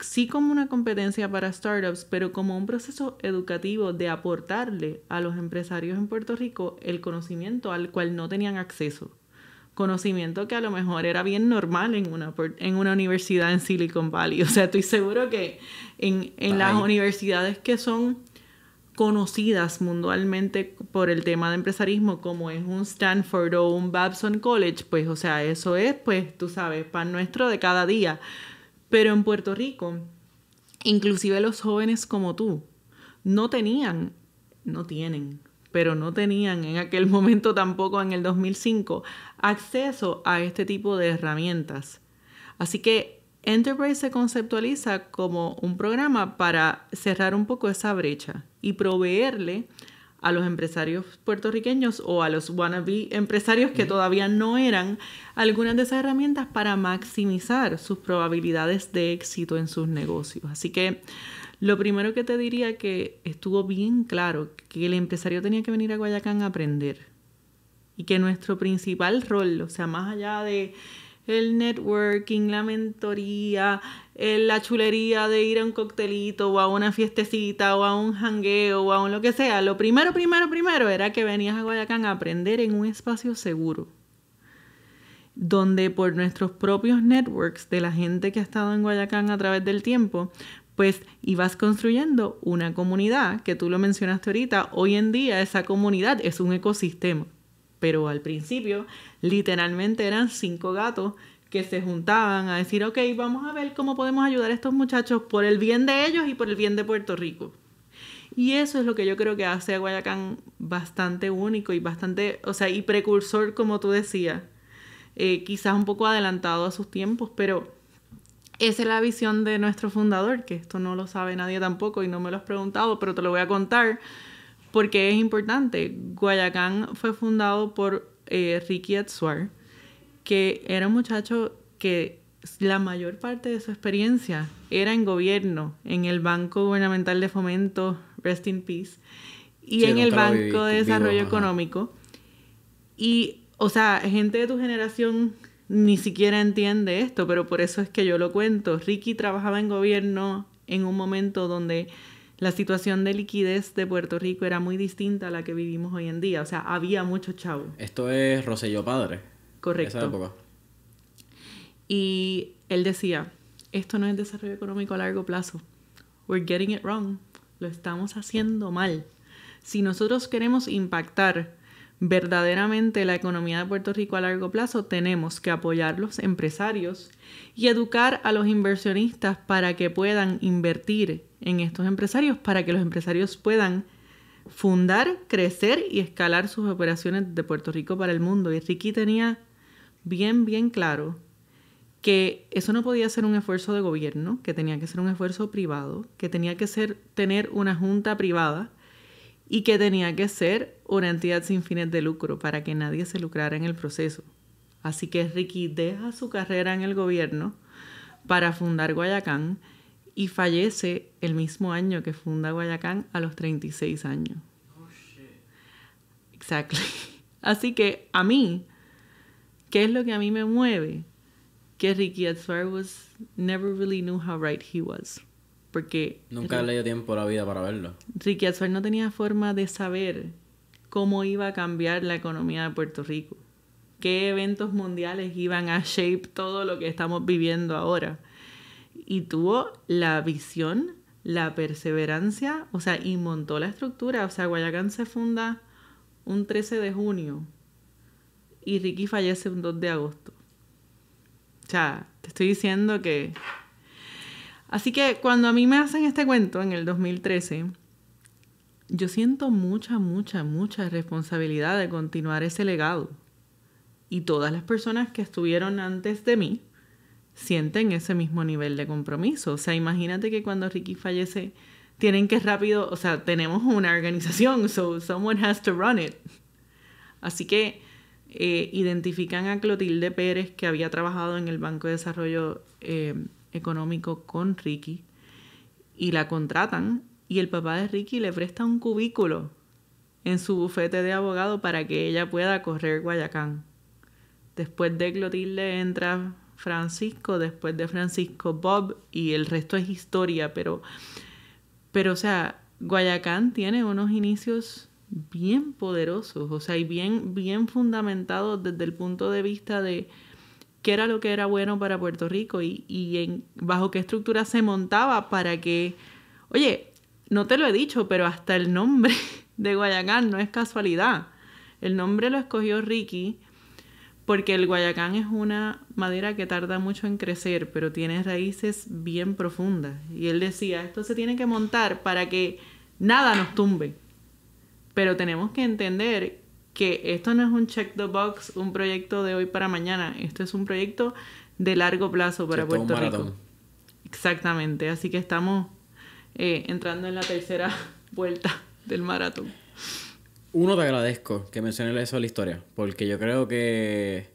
sí como una competencia para startups, pero como un proceso educativo de aportarle a los empresarios en Puerto Rico el conocimiento al cual no tenían acceso. Conocimiento que a lo mejor era bien normal en una, en una universidad en Silicon Valley. O sea, estoy seguro que en, en las universidades que son conocidas mundialmente por el tema de empresarismo como es un Stanford o un Babson College, pues o sea, eso es, pues tú sabes, pan nuestro de cada día. Pero en Puerto Rico, inclusive los jóvenes como tú, no tenían, no tienen, pero no tenían en aquel momento tampoco en el 2005 acceso a este tipo de herramientas. Así que Enterprise se conceptualiza como un programa para cerrar un poco esa brecha y proveerle a los empresarios puertorriqueños o a los wannabe empresarios que todavía no eran algunas de esas herramientas para maximizar sus probabilidades de éxito en sus negocios. Así que lo primero que te diría que estuvo bien claro que el empresario tenía que venir a Guayacán a aprender y que nuestro principal rol, o sea, más allá de el networking, la mentoría, eh, la chulería de ir a un coctelito o a una fiestecita o a un jangueo o a un lo que sea. Lo primero, primero, primero era que venías a Guayacán a aprender en un espacio seguro, donde por nuestros propios networks de la gente que ha estado en Guayacán a través del tiempo, pues ibas construyendo una comunidad, que tú lo mencionaste ahorita, hoy en día esa comunidad es un ecosistema pero al principio literalmente eran cinco gatos que se juntaban a decir, ok, vamos a ver cómo podemos ayudar a estos muchachos por el bien de ellos y por el bien de Puerto Rico. Y eso es lo que yo creo que hace a Guayacán bastante único y bastante, o sea, y precursor, como tú decías, eh, quizás un poco adelantado a sus tiempos, pero esa es la visión de nuestro fundador, que esto no lo sabe nadie tampoco y no me lo has preguntado, pero te lo voy a contar porque es importante. Guayacán fue fundado por eh, Ricky Atsuar, que era un muchacho que la mayor parte de su experiencia era en gobierno, en el Banco Gubernamental de Fomento, Rest in Peace, y en el Banco de Desarrollo Económico. Y, o sea, gente de tu generación ni siquiera entiende esto, pero por eso es que yo lo cuento. Ricky trabajaba en gobierno en un momento donde la situación de liquidez de Puerto Rico era muy distinta a la que vivimos hoy en día. O sea, había mucho chavo. Esto es Roselló Padre. Correcto. Esa época. Y él decía, esto no es desarrollo económico a largo plazo. We're getting it wrong. Lo estamos haciendo mal. Si nosotros queremos impactar verdaderamente la economía de Puerto Rico a largo plazo, tenemos que apoyar los empresarios y educar a los inversionistas para que puedan invertir en estos empresarios para que los empresarios puedan fundar, crecer y escalar sus operaciones de Puerto Rico para el mundo. Y Ricky tenía bien, bien claro que eso no podía ser un esfuerzo de gobierno, que tenía que ser un esfuerzo privado, que tenía que ser tener una junta privada y que tenía que ser una entidad sin fines de lucro para que nadie se lucrara en el proceso. Así que Ricky deja su carrera en el gobierno para fundar Guayacán y fallece el mismo año que funda Guayacán a los 36 años. Oh, Exactly. Así que a mí, ¿qué es lo que a mí me mueve? Que Ricky Atsuar was never really knew how right he was. Porque nunca le dio tiempo a la vida para verlo. Ricky Atsuar no tenía forma de saber cómo iba a cambiar la economía de Puerto Rico. Qué eventos mundiales iban a shape todo lo que estamos viviendo ahora y tuvo la visión, la perseverancia, o sea, y montó la estructura. O sea, Guayacán se funda un 13 de junio y Ricky fallece un 2 de agosto. O sea, te estoy diciendo que... Así que cuando a mí me hacen este cuento en el 2013, yo siento mucha, mucha, mucha responsabilidad de continuar ese legado. Y todas las personas que estuvieron antes de mí, sienten ese mismo nivel de compromiso. O sea, imagínate que cuando Ricky fallece, tienen que rápido, o sea, tenemos una organización, so someone has to run it. Así que eh, identifican a Clotilde Pérez, que había trabajado en el Banco de Desarrollo eh, Económico con Ricky, y la contratan, y el papá de Ricky le presta un cubículo en su bufete de abogado para que ella pueda correr Guayacán. Después de Clotilde entra Francisco, después de Francisco Bob y el resto es historia, pero, pero o sea, Guayacán tiene unos inicios bien poderosos, o sea, y bien, bien fundamentados desde el punto de vista de qué era lo que era bueno para Puerto Rico y, y en, bajo qué estructura se montaba para que, oye, no te lo he dicho, pero hasta el nombre de Guayacán no es casualidad. El nombre lo escogió Ricky porque el guayacán es una madera que tarda mucho en crecer, pero tiene raíces bien profundas. Y él decía, esto se tiene que montar para que nada nos tumbe. Pero tenemos que entender que esto no es un check the box, un proyecto de hoy para mañana, esto es un proyecto de largo plazo para Puerto Rico. Exactamente, así que estamos eh, entrando en la tercera vuelta del maratón uno te agradezco que menciones eso de la historia, porque yo creo que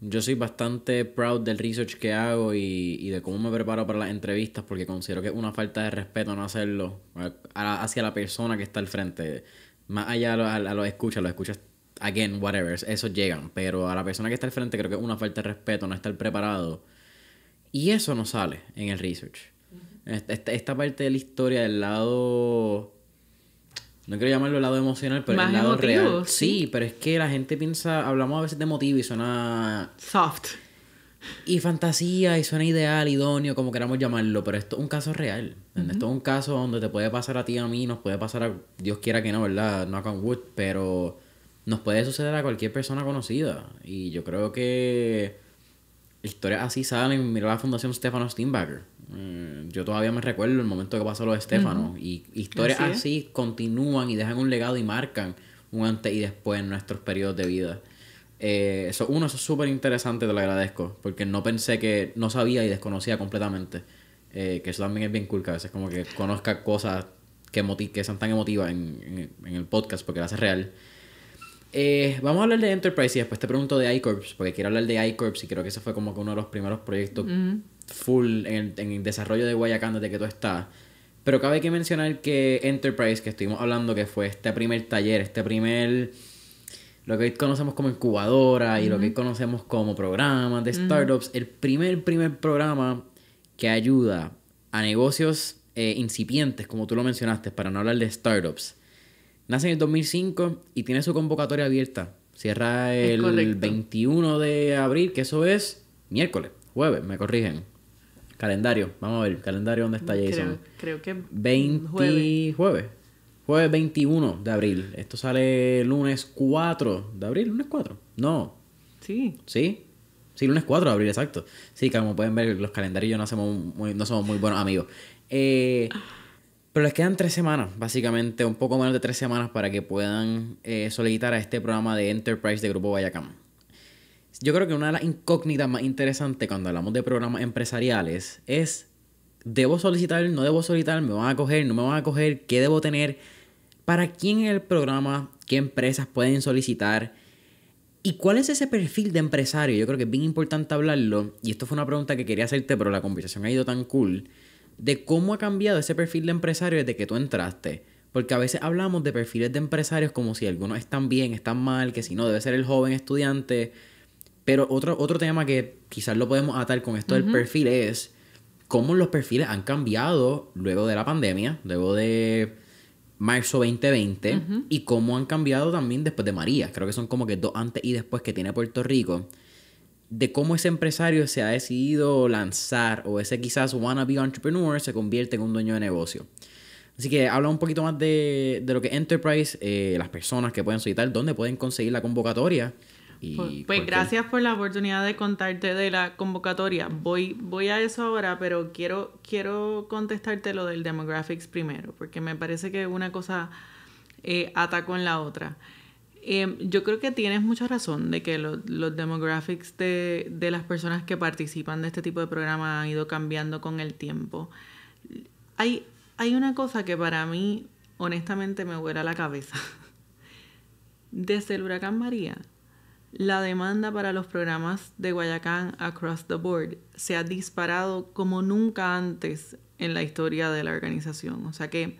yo soy bastante proud del research que hago y, y de cómo me preparo para las entrevistas, porque considero que es una falta de respeto no hacerlo hacia la persona que está al frente. Más allá a los escuchas, los escuchas, again, whatever, eso llegan, pero a la persona que está al frente creo que es una falta de respeto no estar preparado. Y eso no sale en el research. Esta, este, esta parte de la historia del lado no quiero llamarlo el lado emocional, pero el lado real. ¿sí? pero es que la gente piensa, hablamos a veces de motivo y suena... Soft. Y fantasía y suena ideal, idóneo, como queramos llamarlo, pero esto es un caso real. Esto es un caso donde te puede pasar a ti, a mí, nos puede pasar a, Dios quiera que no, ¿verdad? No a wood, pero nos puede suceder a cualquier persona conocida. Y yo creo que historias así salen. Mira la Fundación Stefano Steinbacher. Mm, yo todavía me recuerdo el momento que pasó lo de Estefano. Y historias ¿Ah, así, continúan y dejan un legado y marcan un antes y después en nuestros periodos de vida. Eh, eso, uno, es súper interesante, te lo agradezco, porque no pensé que no sabía y desconocía completamente. Eh, que eso también es bien cool, que a veces como que conozca cosas que, que sean tan emotivas en, el podcast, porque lo hace real. Eh, vamos a hablar de Enterprise y después te pregunto de iCorps, porque quiero hablar de iCorps y creo que ese fue como que uno de los primeros proyectos full en, el desarrollo de Guayacán desde que tú estás. Pero cabe que mencionar que Enterprise, que estuvimos hablando, que fue este primer taller, este primer lo que hoy conocemos como incubadora y lo que hoy conocemos como programa de startups, el primer, primer programa que ayuda a negocios eh, incipientes, como tú lo mencionaste, para no hablar de startups, nace en el 2005 y tiene su convocatoria abierta. Cierra el 21 de abril, que eso es miércoles, jueves, me corrigen. Calendario, vamos a ver, calendario dónde está Jason. Creo, que 20 jueves. jueves. 21 de abril. Esto sale lunes 4 de abril, lunes 4. No. Sí. Sí. Sí, lunes 4 de abril, exacto. Sí, como pueden ver, los calendarios no, hacemos muy, no somos muy buenos amigos. Eh, pero les quedan tres semanas, básicamente, un poco menos de tres semanas para que puedan eh, solicitar a este programa de Enterprise de Grupo vayacam yo creo que una de las incógnitas más interesantes cuando hablamos de programas empresariales es, ¿debo solicitar, no debo solicitar, me van a coger, no me van a coger, qué debo tener? ¿Para quién es el programa? ¿Qué empresas pueden solicitar? ¿Y cuál es ese perfil de empresario? Yo creo que es bien importante hablarlo, y esto fue una pregunta que quería hacerte, pero la conversación ha ido tan cool, de cómo ha cambiado ese perfil de empresario desde que tú entraste. Porque a veces hablamos de perfiles de empresarios como si algunos están bien, están mal, que si no, debe ser el joven estudiante pero otro, otro tema que quizás lo podemos atar con esto del perfil es cómo los perfiles han cambiado luego de la pandemia, luego de marzo 2020, y cómo han cambiado también después de María. Creo que son como que dos antes y después que tiene Puerto Rico de cómo ese empresario se ha decidido lanzar o ese quizás wannabe entrepreneur se convierte en un dueño de negocio. Así que habla un poquito más de, lo que Enterprise, eh, las personas que pueden solicitar, dónde pueden conseguir la convocatoria pues, pues gracias por la oportunidad de contarte de la convocatoria. Voy, voy a eso ahora, pero quiero, quiero contestarte lo del demographics primero, porque me parece que una cosa eh, ata con la otra. Eh, yo creo que tienes mucha razón de que los demographics de, de las personas que participan de este tipo de programa han ido cambiando con el tiempo. Hay, hay una cosa que para mí, honestamente, me vuela la cabeza. Desde el huracán María, la demanda para los programas de Guayacán Across the Board se ha disparado como nunca antes en la historia de la organización. O sea que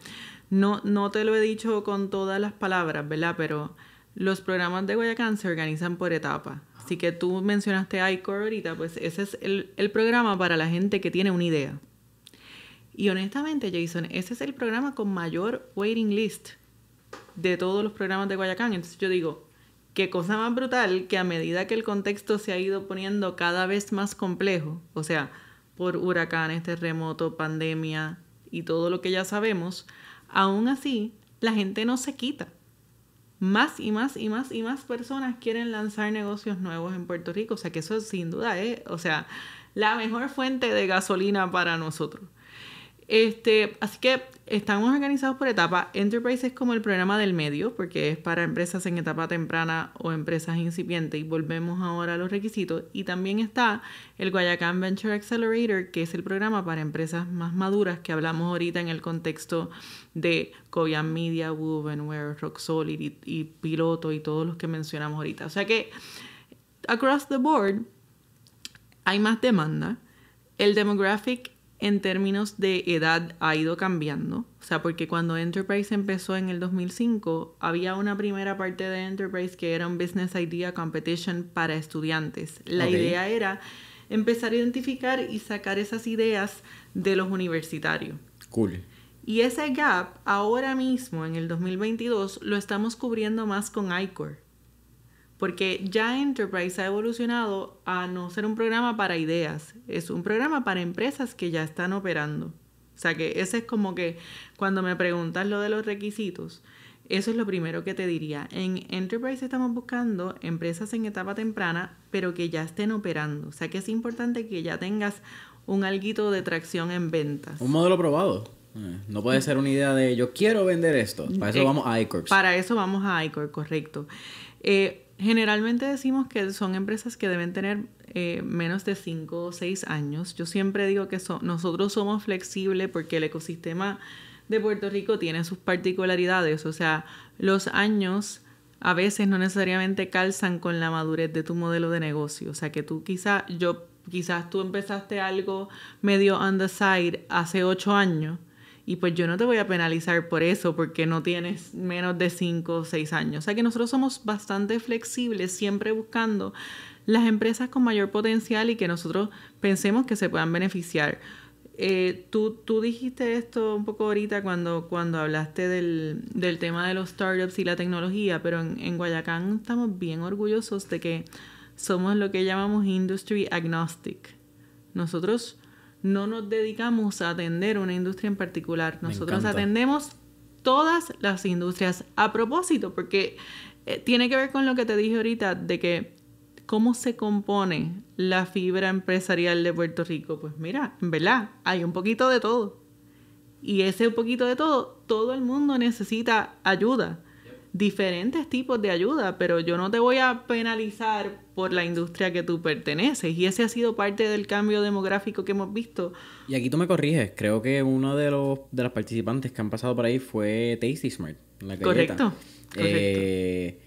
no, no te lo he dicho con todas las palabras, ¿verdad? Pero los programas de Guayacán se organizan por etapa. Así que tú mencionaste iCore ahorita, pues ese es el, el programa para la gente que tiene una idea. Y honestamente, Jason, ese es el programa con mayor waiting list de todos los programas de Guayacán. Entonces yo digo, qué cosa más brutal que a medida que el contexto se ha ido poniendo cada vez más complejo, o sea, por huracanes, terremoto, pandemia y todo lo que ya sabemos, aún así la gente no se quita. Más y más y más y más personas quieren lanzar negocios nuevos en Puerto Rico, o sea que eso sin duda es, o sea, la mejor fuente de gasolina para nosotros. Este, así que estamos organizados por etapa. Enterprise es como el programa del medio, porque es para empresas en etapa temprana o empresas incipientes. Y volvemos ahora a los requisitos. Y también está el Guayacán Venture Accelerator, que es el programa para empresas más maduras que hablamos ahorita en el contexto de Covian Media, Wovenware, Rock y, y Piloto y todos los que mencionamos ahorita. O sea que, across the board, hay más demanda. El demographic en términos de edad ha ido cambiando. O sea, porque cuando Enterprise empezó en el 2005, había una primera parte de Enterprise que era un Business Idea Competition para estudiantes. La idea era empezar a identificar y sacar esas ideas de los universitarios. Cool. Y ese gap ahora mismo, en el 2022, lo estamos cubriendo más con iCore porque ya Enterprise ha evolucionado a no ser un programa para ideas, es un programa para empresas que ya están operando. O sea que ese es como que cuando me preguntas lo de los requisitos, eso es lo primero que te diría. En Enterprise estamos buscando empresas en etapa temprana, pero que ya estén operando. O sea que es importante que ya tengas un alguito de tracción en ventas. Un modelo probado. Eh, no puede ser una idea de yo quiero vender esto. Para eso eh, vamos a iCorp. Para eso vamos a iCorp, correcto. Eh, generalmente decimos que son empresas que deben tener eh, menos de 5 o 6 años. Yo siempre digo que nosotros somos flexibles porque el ecosistema de Puerto Rico tiene sus particularidades. O sea, los años a veces no necesariamente calzan con la madurez de tu modelo de negocio. O sea, que tú quizás, yo, quizás tú empezaste algo medio on the side hace 8 años y pues yo no te voy a penalizar por eso, porque no tienes menos de 5 o 6 años. O sea que nosotros somos bastante flexibles, siempre buscando las empresas con mayor potencial y que nosotros pensemos que se puedan beneficiar. Eh, tú, tú, dijiste esto un poco ahorita cuando, cuando hablaste del, tema de los startups y la tecnología, pero en, en, Guayacán estamos bien orgullosos de que somos lo que llamamos industry agnostic. Nosotros no nos dedicamos a atender una industria en particular. Nosotros atendemos todas las industrias a propósito, porque eh, tiene que ver con lo que te dije ahorita, de que cómo se compone la fibra empresarial de Puerto Rico. Pues mira, en verdad, hay un poquito de todo. Y ese poquito de todo, todo el mundo necesita ayuda diferentes tipos de ayuda, pero yo no te voy a penalizar por la industria que tú perteneces. Y ese ha sido parte del cambio demográfico que hemos visto. Y aquí tú me corriges, creo que uno de los de las participantes que han pasado por ahí fue Tasty Smart. La correcto, correcto. Eh,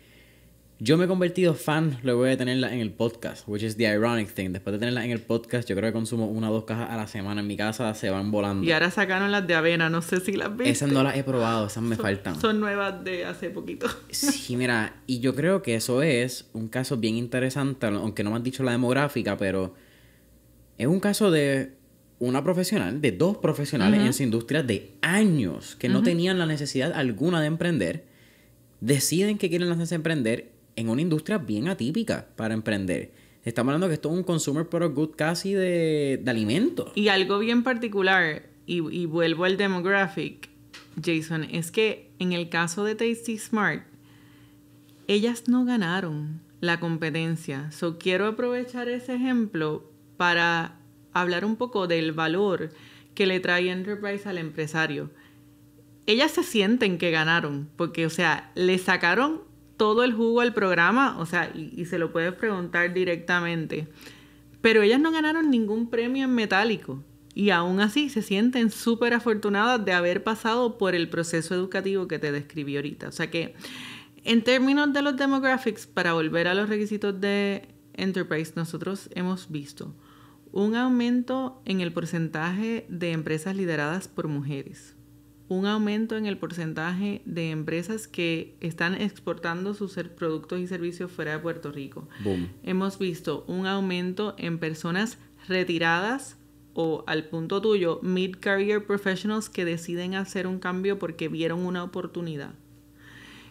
yo me he convertido fan luego de tenerla en el podcast, which is the ironic thing. Después de tenerla en el podcast, yo creo que consumo una o dos cajas a la semana en mi casa, se van volando. Y ahora sacaron las de avena, no sé si las viste. Esas no las he probado, esas me faltan. Son nuevas de hace poquito. Sí, mira, y yo creo que eso es un caso bien interesante, aunque no me han dicho la demográfica, pero es un caso de una profesional, de dos profesionales en su industria de años que no tenían la necesidad alguna de emprender, deciden que quieren lanzarse emprender en una industria bien atípica para emprender. Estamos hablando que esto es un consumer product good casi de, de alimentos. Y algo bien particular, y, y vuelvo al demographic, Jason, es que en el caso de Tasty Smart, ellas no ganaron la competencia. So, quiero aprovechar ese ejemplo para hablar un poco del valor que le trae Enterprise al empresario. Ellas se sienten que ganaron, porque, o sea, le sacaron todo el jugo al programa, o sea, y, se lo puedes preguntar directamente. Pero ellas no ganaron ningún premio en metálico y aún así se sienten súper afortunadas de haber pasado por el proceso educativo que te describí ahorita. O sea que en términos de los demographics, para volver a los requisitos de Enterprise, nosotros hemos visto un aumento en el porcentaje de empresas lideradas por mujeres un aumento en el porcentaje de empresas que están exportando sus productos y servicios fuera de Puerto Rico. Hemos visto un aumento en personas retiradas o al punto tuyo, mid-career professionals que deciden hacer un cambio porque vieron una oportunidad.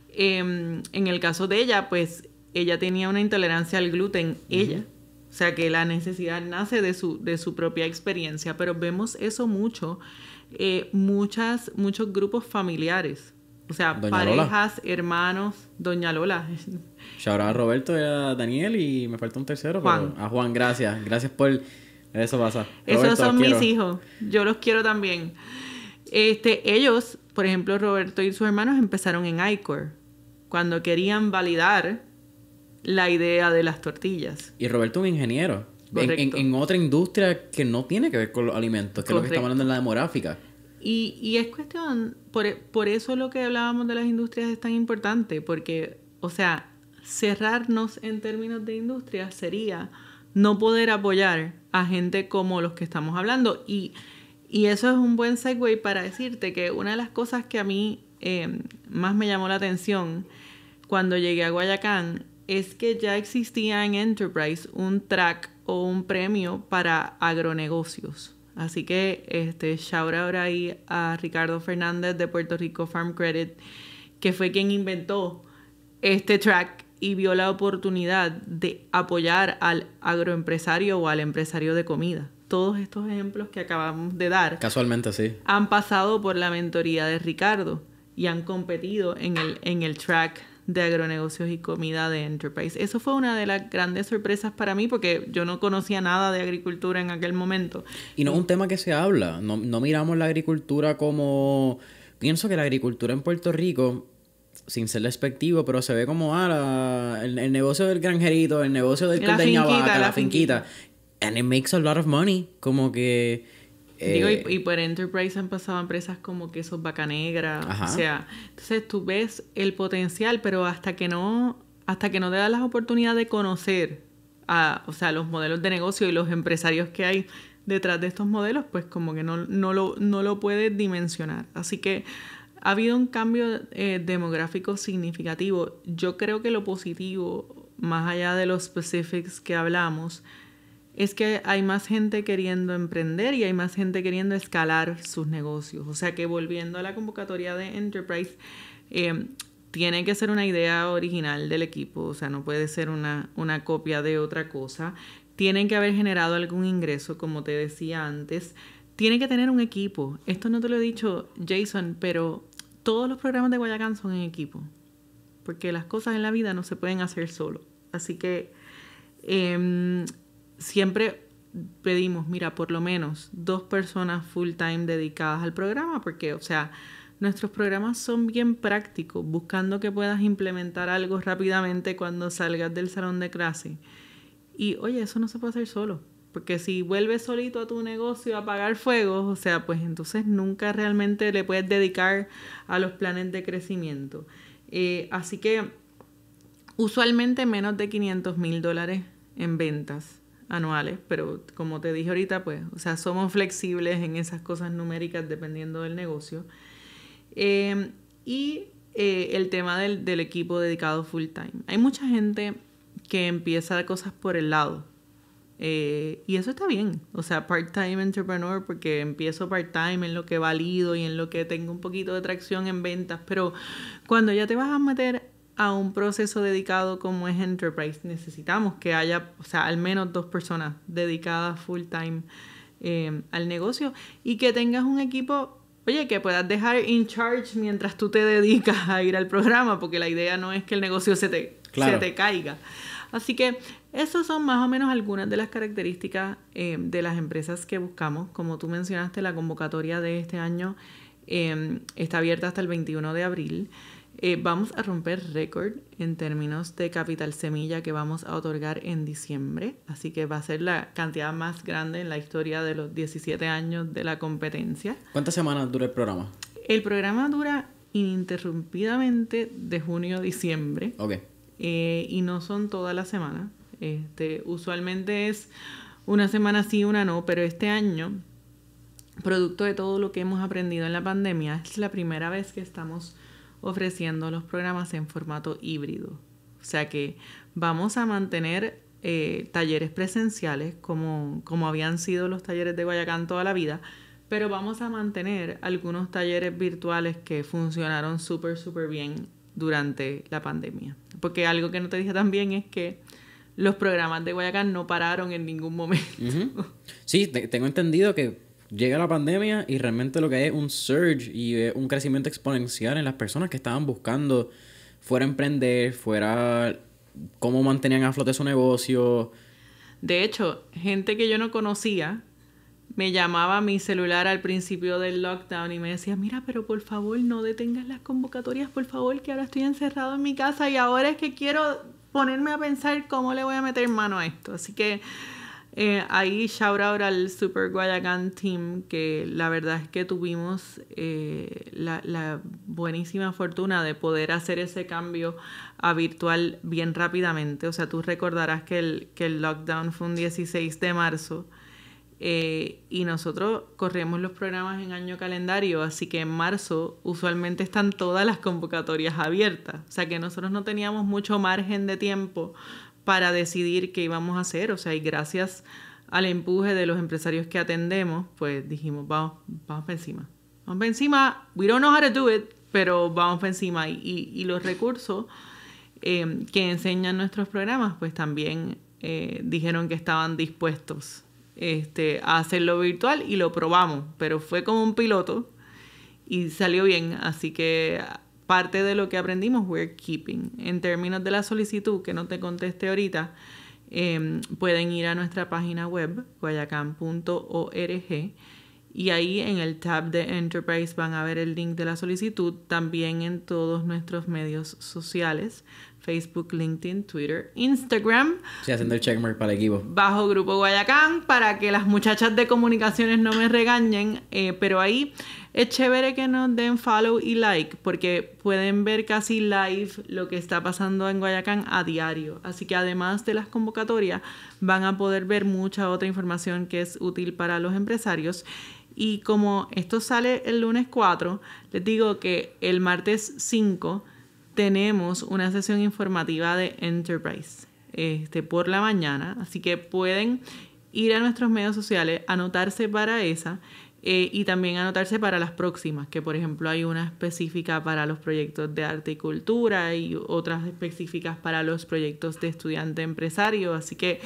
Em, en el caso de ella, pues ella tenía una intolerancia al gluten, ella. O sea que la necesidad nace de su, de su propia experiencia, pero vemos eso mucho eh, muchas, muchos grupos familiares. O sea, parejas, hermanos, Doña Lola. Shout Roberto y a Daniel y me falta un tercero. a Juan, gracias. Gracias por... Eso pasa. Esos son mis hijos. Yo los quiero también. Este, ellos, por ejemplo, Roberto y sus hermanos empezaron en ICOR cuando querían validar la idea de las tortillas. Y Roberto un ingeniero en, otra industria que no tiene que ver con los alimentos, que es lo que estamos hablando en la demográfica. Y, es cuestión, por, eso lo que hablábamos de las industrias es tan importante, porque, o sea, cerrarnos en términos de industria sería no poder apoyar a gente como los que estamos hablando. Y, y eso es un buen segue para decirte que una de las cosas que a mí eh, más me llamó la atención cuando llegué a Guayacán es que ya existía en Enterprise un track un premio para agronegocios. Así que este, ahora out ahí a Ricardo Fernández de Puerto Rico Farm Credit, que fue quien inventó este track y vio la oportunidad de apoyar al agroempresario o al empresario de comida. Todos estos ejemplos que acabamos de dar. Casualmente, sí. Han pasado por la mentoría de Ricardo y han competido en el, en el track de agronegocios y comida de Enterprise. Eso fue una de las grandes sorpresas para mí porque yo no conocía nada de agricultura en aquel momento. Y no es un tema que se habla, no, miramos la agricultura como... Pienso que la agricultura en Puerto Rico sin ser despectivo, pero se ve como ah, el, negocio del granjerito, el negocio del la finquita, la, finquita. And it makes a lot of money. Como que eh, y, por Enterprise han pasado empresas como Queso Vaca Negra, O sea, entonces tú ves el potencial, pero hasta que no, hasta que no te das la oportunidad de conocer a, o sea, los modelos de negocio y los empresarios que hay detrás de estos modelos, pues como que no, lo, puedes dimensionar. Así que ha habido un cambio eh, demográfico significativo. Yo creo que lo positivo, más allá de los specifics que hablamos, es que hay más gente queriendo emprender y hay más gente queriendo escalar sus negocios. O sea que volviendo a la convocatoria de Enterprise, eh, tiene que ser una idea original del equipo, o sea, no puede ser una, copia de otra cosa. Tienen que haber generado algún ingreso, como te decía antes. Tiene que tener un equipo. Esto no te lo he dicho, Jason, pero todos los programas de Guayacán son en equipo, porque las cosas en la vida no se pueden hacer solo. Así que em, siempre pedimos, mira, por lo menos dos personas full time dedicadas al programa, porque, o sea, nuestros programas son bien prácticos, buscando que puedas implementar algo rápidamente cuando salgas del salón de clase. Y oye, eso no se puede hacer solo, porque si vuelves solito a tu negocio a pagar fuegos, o sea, pues entonces nunca realmente le puedes dedicar a los planes de crecimiento. Eh, así que usualmente menos de 500 mil dólares en ventas anuales, pero como te dije ahorita, pues, o sea, somos flexibles en esas cosas numéricas dependiendo del negocio. Em, y eh, el tema del, equipo dedicado full time. Hay mucha gente que empieza cosas por el lado. Eh, y eso está bien, o sea, part-time entrepreneur, porque empiezo part-time en lo que valido y en lo que tengo un poquito de tracción en ventas, pero cuando ya te vas a meter a un proceso dedicado como es Enterprise, necesitamos que haya, o sea, al menos dos personas dedicadas full time eh, al negocio y que tengas un equipo, oye, que puedas dejar in charge mientras tú te dedicas a ir al programa, porque la idea no es que el negocio se te, te caiga. Así que esas son más o menos algunas de las características eh, de las empresas que buscamos. Como tú mencionaste, la convocatoria de este año eh, está abierta hasta el 21 de abril. Eh, vamos a romper récord en términos de capital semilla que vamos a otorgar en diciembre, así que va a ser la cantidad más grande en la historia de los 17 años de la competencia. ¿Cuántas semanas dura el programa? El programa dura ininterrumpidamente de junio a diciembre. Ok. Eh, y no son todas las semanas. Este, usualmente es una semana sí, una no, pero este año, producto de todo lo que hemos aprendido en la pandemia, es la primera vez que estamos ofreciendo los programas en formato híbrido. O sea que vamos a mantener eh, talleres presenciales como, como habían sido los talleres de Guayacán toda la vida, pero vamos a mantener algunos talleres virtuales que funcionaron súper, súper bien durante la pandemia. Porque algo que no te dije también es que los programas de Guayacán no pararon en ningún momento. Sí, tengo entendido que llega la pandemia y realmente lo que hay es un surge y un crecimiento exponencial en las personas que estaban buscando fuera emprender, fuera cómo mantenían a flote su negocio. De hecho, gente que yo no conocía me llamaba a mi celular al principio del lockdown y me decía, mira, pero por favor no detengas las convocatorias, por favor, que ahora estoy encerrado en mi casa y ahora es que quiero ponerme a pensar cómo le voy a meter mano a esto. Así que eh, ahí shout out al Super Guayacán Team, que la verdad es que tuvimos eh, la, buenísima fortuna de poder hacer ese cambio a virtual bien rápidamente. O sea, tú recordarás que el, que el lockdown fue un 16 de marzo eh, y nosotros corremos los programas en año calendario, así que en marzo usualmente están todas las convocatorias abiertas. O sea que nosotros no teníamos mucho margen de tiempo para decidir qué íbamos a hacer. O sea, y gracias al empuje de los empresarios que atendemos, pues dijimos, vamos, vamos para encima. Vamos para encima. We don't know how to do it, pero vamos para encima. Y, los recursos eh, que enseñan nuestros programas, pues también eh, dijeron que estaban dispuestos este, a hacerlo virtual y lo probamos, pero fue como un piloto y salió bien, así que parte de lo que aprendimos, we're keeping. En términos de la solicitud, que no te conteste ahorita, em, pueden ir a nuestra página web, guayacán.org, y ahí en el tab de Enterprise van a ver el link de la solicitud, también en todos nuestros medios sociales. Facebook, LinkedIn, Twitter, Instagram. Sí, haciendo el checkmark para el equipo. Bajo Grupo Guayacán, para que las muchachas de comunicaciones no me regañen, eh, pero ahí es chévere que nos den follow y like porque pueden ver casi live lo que está pasando en Guayacán a diario. Así que además de las convocatorias van a poder ver mucha otra información que es útil para los empresarios. Y como esto sale el lunes 4, les digo que el martes 5 tenemos una sesión informativa de Enterprise este, por la mañana, así que pueden ir a nuestros medios sociales, anotarse para esa eh, y también anotarse para las próximas, que por ejemplo hay una específica para los proyectos de arte y cultura y otras específicas para los proyectos de estudiante empresario, así que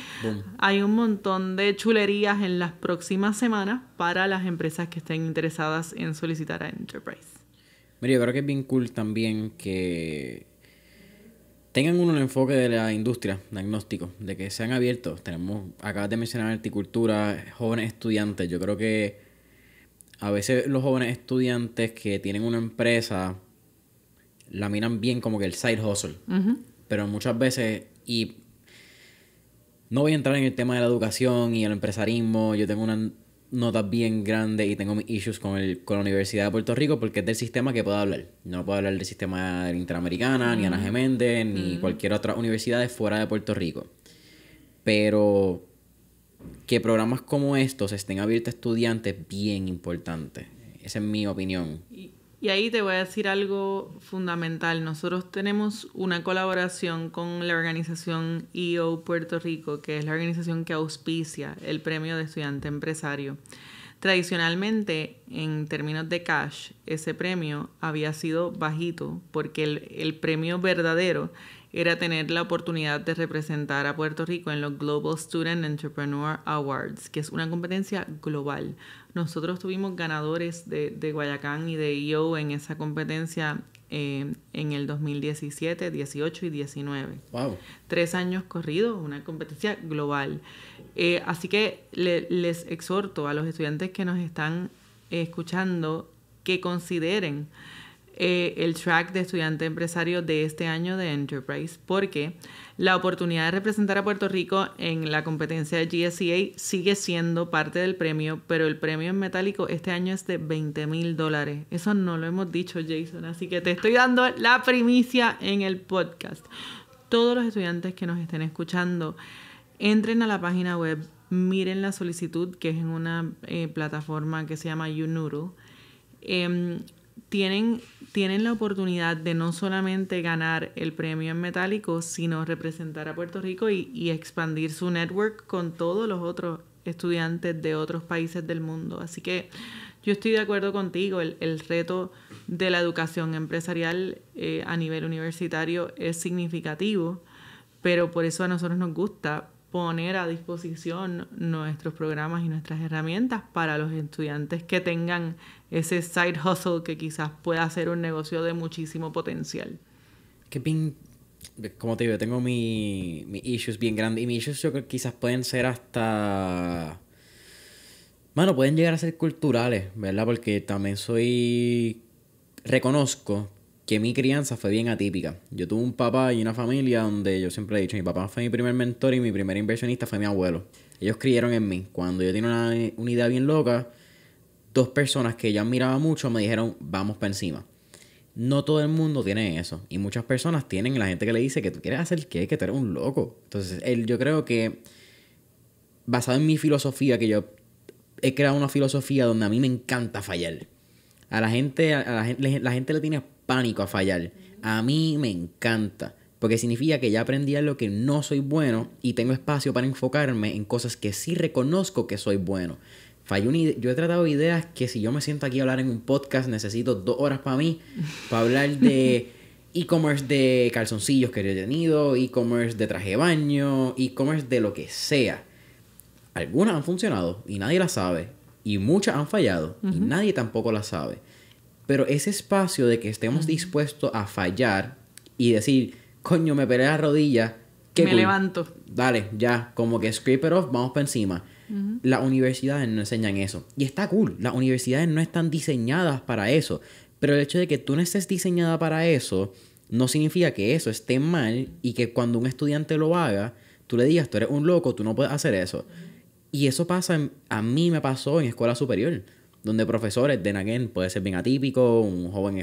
hay un montón de chulerías en las próximas semanas para las empresas que estén interesadas en solicitar a Enterprise. Mira, yo creo que es bien cool también que tengan uno el enfoque de la industria, diagnóstico, de que sean abiertos. Tenemos, acabas de mencionar articultura, jóvenes estudiantes. Yo creo que a veces los jóvenes estudiantes que tienen una empresa la miran bien como que el side hustle. Pero muchas veces, y no voy a entrar en el tema de la educación y el empresarismo, yo tengo una nota bien grande y tengo mis issues con, el, con la Universidad de Puerto Rico porque es del sistema que puedo hablar. No puedo hablar del sistema interamericano Interamericana, ni Ana mm. Geméndez, ni mm. cualquier otra universidad fuera de Puerto Rico. Pero que programas como estos estén abiertos a estudiantes es bien importante. Esa es mi opinión. Y ahí te voy a decir algo fundamental. Nosotros tenemos una colaboración con la organización EO Puerto Rico, que es la organización que auspicia el premio de estudiante empresario. Tradicionalmente, en términos de cash, ese premio había sido bajito porque el, el premio verdadero era tener la oportunidad de representar a Puerto Rico en los Global Student Entrepreneur Awards, que es una competencia global. Nosotros tuvimos ganadores de, Guayacán y de IO en esa competencia eh, en el 2017, 18 y 19. Wow. Tres años corridos, una competencia global. Eh, así que les exhorto a los estudiantes que nos están escuchando que consideren eh, el track de estudiante empresario de este año de Enterprise, porque la oportunidad de representar a Puerto Rico en la competencia de GSEA sigue siendo parte del premio, pero el premio en metálico este año es de 20 mil dólares. Eso no lo hemos dicho, Jason, así que te estoy dando la primicia en el podcast. Todos los estudiantes que nos estén escuchando, entren a la página web, miren la solicitud, que es en una eh, plataforma que se llama YouNoodle. Em, tienen, tienen la oportunidad de no solamente ganar el premio en metálico, sino representar a Puerto Rico y, expandir su network con todos los otros estudiantes de otros países del mundo. Así que yo estoy de acuerdo contigo, el, reto de la educación empresarial eh, a nivel universitario es significativo, pero por eso a nosotros nos gusta poner a disposición nuestros programas y nuestras herramientas para los estudiantes que tengan ese side hustle que quizás pueda ser un negocio de muchísimo potencial. Que bien, como te digo, tengo mis issues bien grandes y mis issues yo quizás pueden ser hasta... Bueno, pueden llegar a ser culturales, ¿verdad? Porque también soy... Reconozco que mi crianza fue bien atípica. Yo tuve un papá y una familia donde yo siempre he dicho, mi papá fue mi primer mentor y mi primer inversionista fue mi abuelo. Ellos creyeron en mí. Cuando yo tenía una, una idea bien loca, dos personas que yo admiraba mucho me dijeron, vamos para encima. No todo el mundo tiene eso. Y muchas personas tienen la gente que le dice que tú quieres hacer qué, que tú eres un loco. Entonces, él, yo creo que, basado en mi filosofía, que yo he creado una filosofía donde a mí me encanta fallar. A la gente, a la, gente, la gente le tiene pánico a fallar. A mí me encanta. Porque significa que ya aprendí a lo que no soy bueno y tengo espacio para enfocarme en cosas que sí reconozco que soy bueno yo he tratado ideas que si yo me siento aquí a hablar en un podcast, necesito dos horas para mí, para hablar de e-commerce de calzoncillos que yo he tenido, e-commerce de traje de baño, e-commerce de lo que sea. Algunas han funcionado y nadie las sabe, y muchas han fallado y nadie tampoco las sabe. Pero ese espacio de que estemos dispuestos a fallar y decir, coño, me peleé la rodilla, que me levanto. Dale, ya, como que it off, vamos para encima. Las universidades no enseñan eso. Y está cool. Las universidades no están diseñadas para eso. Pero el hecho de que tú no estés diseñada para eso no significa que eso esté mal y que cuando un estudiante lo haga, tú le digas, tú eres un loco, tú no puedes hacer eso. Y eso pasa, a mí me pasó en escuela superior, donde profesores, de again, puede ser bien atípico, un joven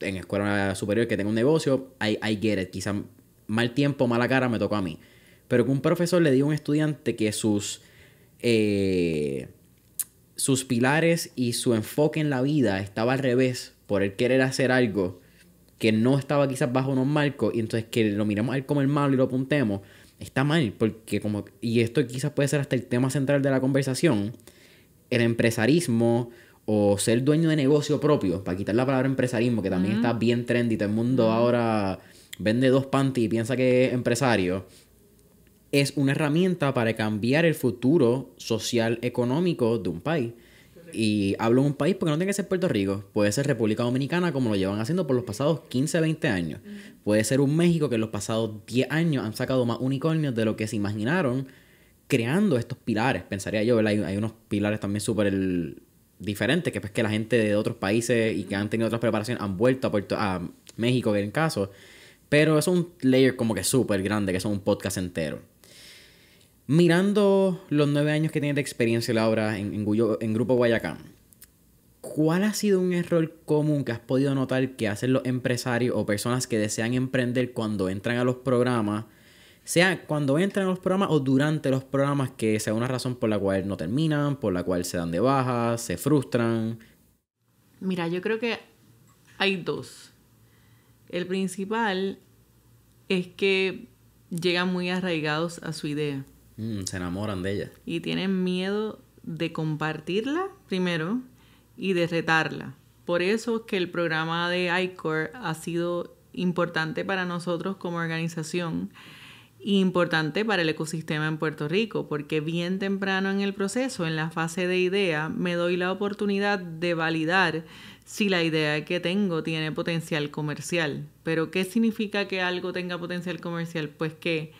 en escuela superior que tenga un negocio, I, I get it, quizá mal tiempo, mala cara me tocó a mí. Pero que un profesor le diga a un estudiante que sus eh, sus pilares y su enfoque en la vida estaba al revés por el querer hacer algo que no estaba quizás bajo unos marcos y entonces que lo miramos a él como el malo y lo apuntemos, está mal, porque como, y esto quizás puede ser hasta el tema central de la conversación, el empresarismo o ser dueño de negocio propio, para quitar la palabra empresarismo, que también está bien trendy, todo el mundo ahora vende dos panties y piensa que es empresario es una herramienta para cambiar el futuro social económico de un país. Y hablo de un país porque no tiene que ser Puerto Rico. Puede ser República Dominicana, como lo llevan haciendo por los pasados 15, 20 años. Mm. Puede ser un México que en los pasados 10 años han sacado más unicornios de lo que se imaginaron creando estos pilares. Pensaría yo, ¿verdad? Hay, unos pilares también súper diferentes, que pues que la gente de otros países y que han tenido otras preparaciones han vuelto a, Puerto, a México, en caso. Pero es un layer como que súper grande, que es un podcast entero. Mirando los nueve años que tienes de experiencia, Laura, en, en Grupo Guayacán, ¿cuál ha sido un error común que has podido notar que hacen los empresarios o personas que desean emprender cuando entran a los programas? Sea cuando entran a los programas o durante los programas que sea una razón por la cual no terminan, por la cual se dan de baja, se frustran. Mira, yo creo que hay dos. El principal es que llegan muy arraigados a su idea. Mm, se enamoran de ella. Y tienen miedo de compartirla primero y de retarla. Por eso es que el programa de ICOR ha sido importante para nosotros como organización y e importante para el ecosistema en Puerto Rico, porque bien temprano en el proceso, en la fase de idea, me doy la oportunidad de validar si la idea que tengo tiene potencial comercial. Pero ¿qué significa que algo tenga potencial comercial? Pues que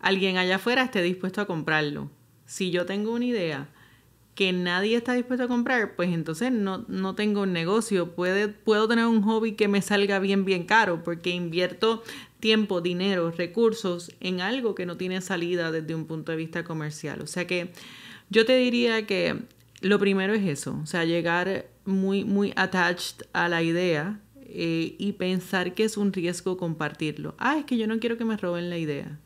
alguien allá afuera esté dispuesto a comprarlo. Si yo tengo una idea que nadie está dispuesto a comprar, pues entonces no, no tengo un negocio. Puede, puedo tener un hobby que me salga bien, bien caro, porque invierto tiempo, dinero, recursos en algo que no tiene salida desde un punto de vista comercial. O sea que yo te diría que lo primero es eso, o sea, llegar muy, muy attached a la idea eh, y pensar que es un riesgo compartirlo. Ah, es que yo no quiero que me roben la idea.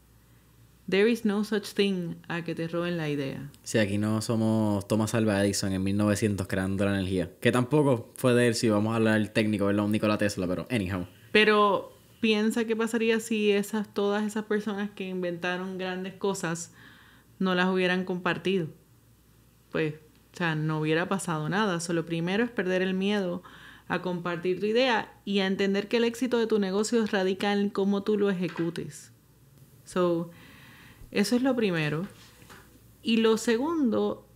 There is no such thing a que te roben la idea. Si aquí no somos Thomas Alva Edison en 1900 creando la energía. Que tampoco fue de él, si vamos a hablar del técnico, ¿verdad? único la Tesla, pero anyhow. Pero piensa qué pasaría si esas, todas esas personas que inventaron grandes cosas no las hubieran compartido. Pues, o sea, no hubiera pasado nada. Solo primero es perder el miedo a compartir tu idea y a entender que el éxito de tu negocio radica en cómo tú lo ejecutes. So, eso es lo primero. Y lo segundo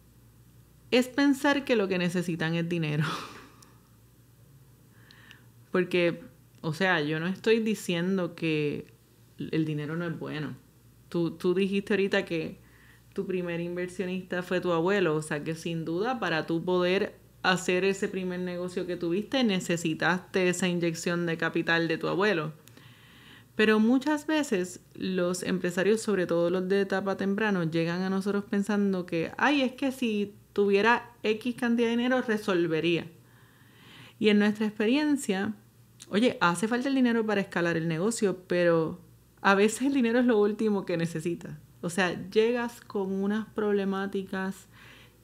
es pensar que lo que necesitan es dinero. Porque, o sea, yo no estoy diciendo que el dinero no es bueno. Tú, tú dijiste ahorita que tu primer inversionista fue tu abuelo, o sea que sin duda para tú poder hacer ese primer negocio que tuviste necesitaste esa inyección de capital de tu abuelo. Pero muchas veces los empresarios, sobre todo los de etapa temprano, llegan a nosotros pensando que, ay, es que si tuviera X cantidad de dinero, resolvería. Y en nuestra experiencia, oye, hace falta el dinero para escalar el negocio, pero a veces el dinero es lo último que necesitas. O sea, llegas con unas problemáticas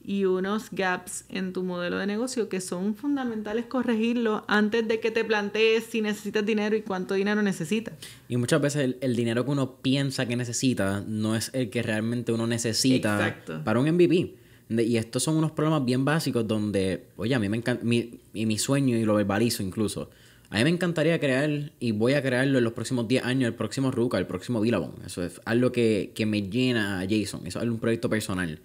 y unos gaps en tu modelo de negocio que son fundamentales corregirlo antes de que te plantees si necesitas dinero y cuánto dinero necesitas. Y muchas veces el, dinero que uno piensa que necesita no es el que realmente uno necesita para un MVP. Y estos son unos problemas bien básicos donde, oye, a mí me encanta, y mi sueño, y lo verbalizo incluso, a mí me encantaría crear, y voy a crearlo en los próximos 10 años, el próximo Ruka, el próximo Billabong. Eso es algo que, que me llena a Jason, eso es un proyecto personal.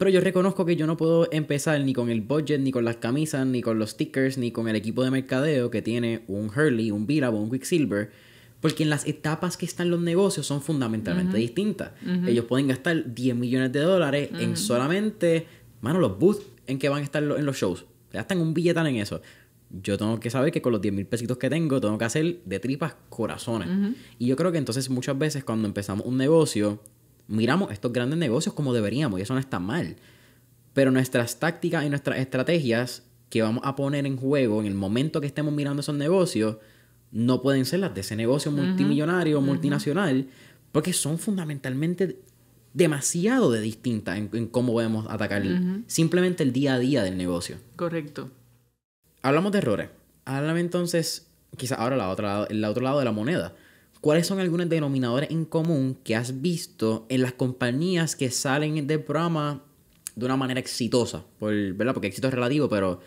Pero yo reconozco que yo no puedo empezar ni con el budget, ni con las camisas, ni con los stickers, ni con el equipo de mercadeo que tiene un Hurley, un o un Quicksilver. Porque en las etapas que están los negocios son fundamentalmente distintas. Ellos pueden gastar 10 millones de dólares en solamente, mano, los booths en que van a estar en los shows. Gastan un billete en eso. Yo tengo que saber que con los 10 mil pesitos que tengo, tengo que hacer de tripas corazones. Y yo creo que entonces muchas veces cuando empezamos un negocio, miramos estos grandes negocios como deberíamos y eso no está mal. Pero nuestras tácticas y nuestras estrategias que vamos a poner en juego en el momento que estemos mirando esos negocios no pueden ser las de ese negocio multimillonario o multinacional porque son fundamentalmente demasiado de distintas en, cómo podemos atacar simplemente el día a día del negocio. Correcto. Hablamos de errores. Háblame entonces, quizás ahora la el otro lado de la moneda ¿Cuáles son algunos denominadores en común que has visto en las compañías que salen del programa de una manera exitosa? Por, Porque éxito es relativo, pero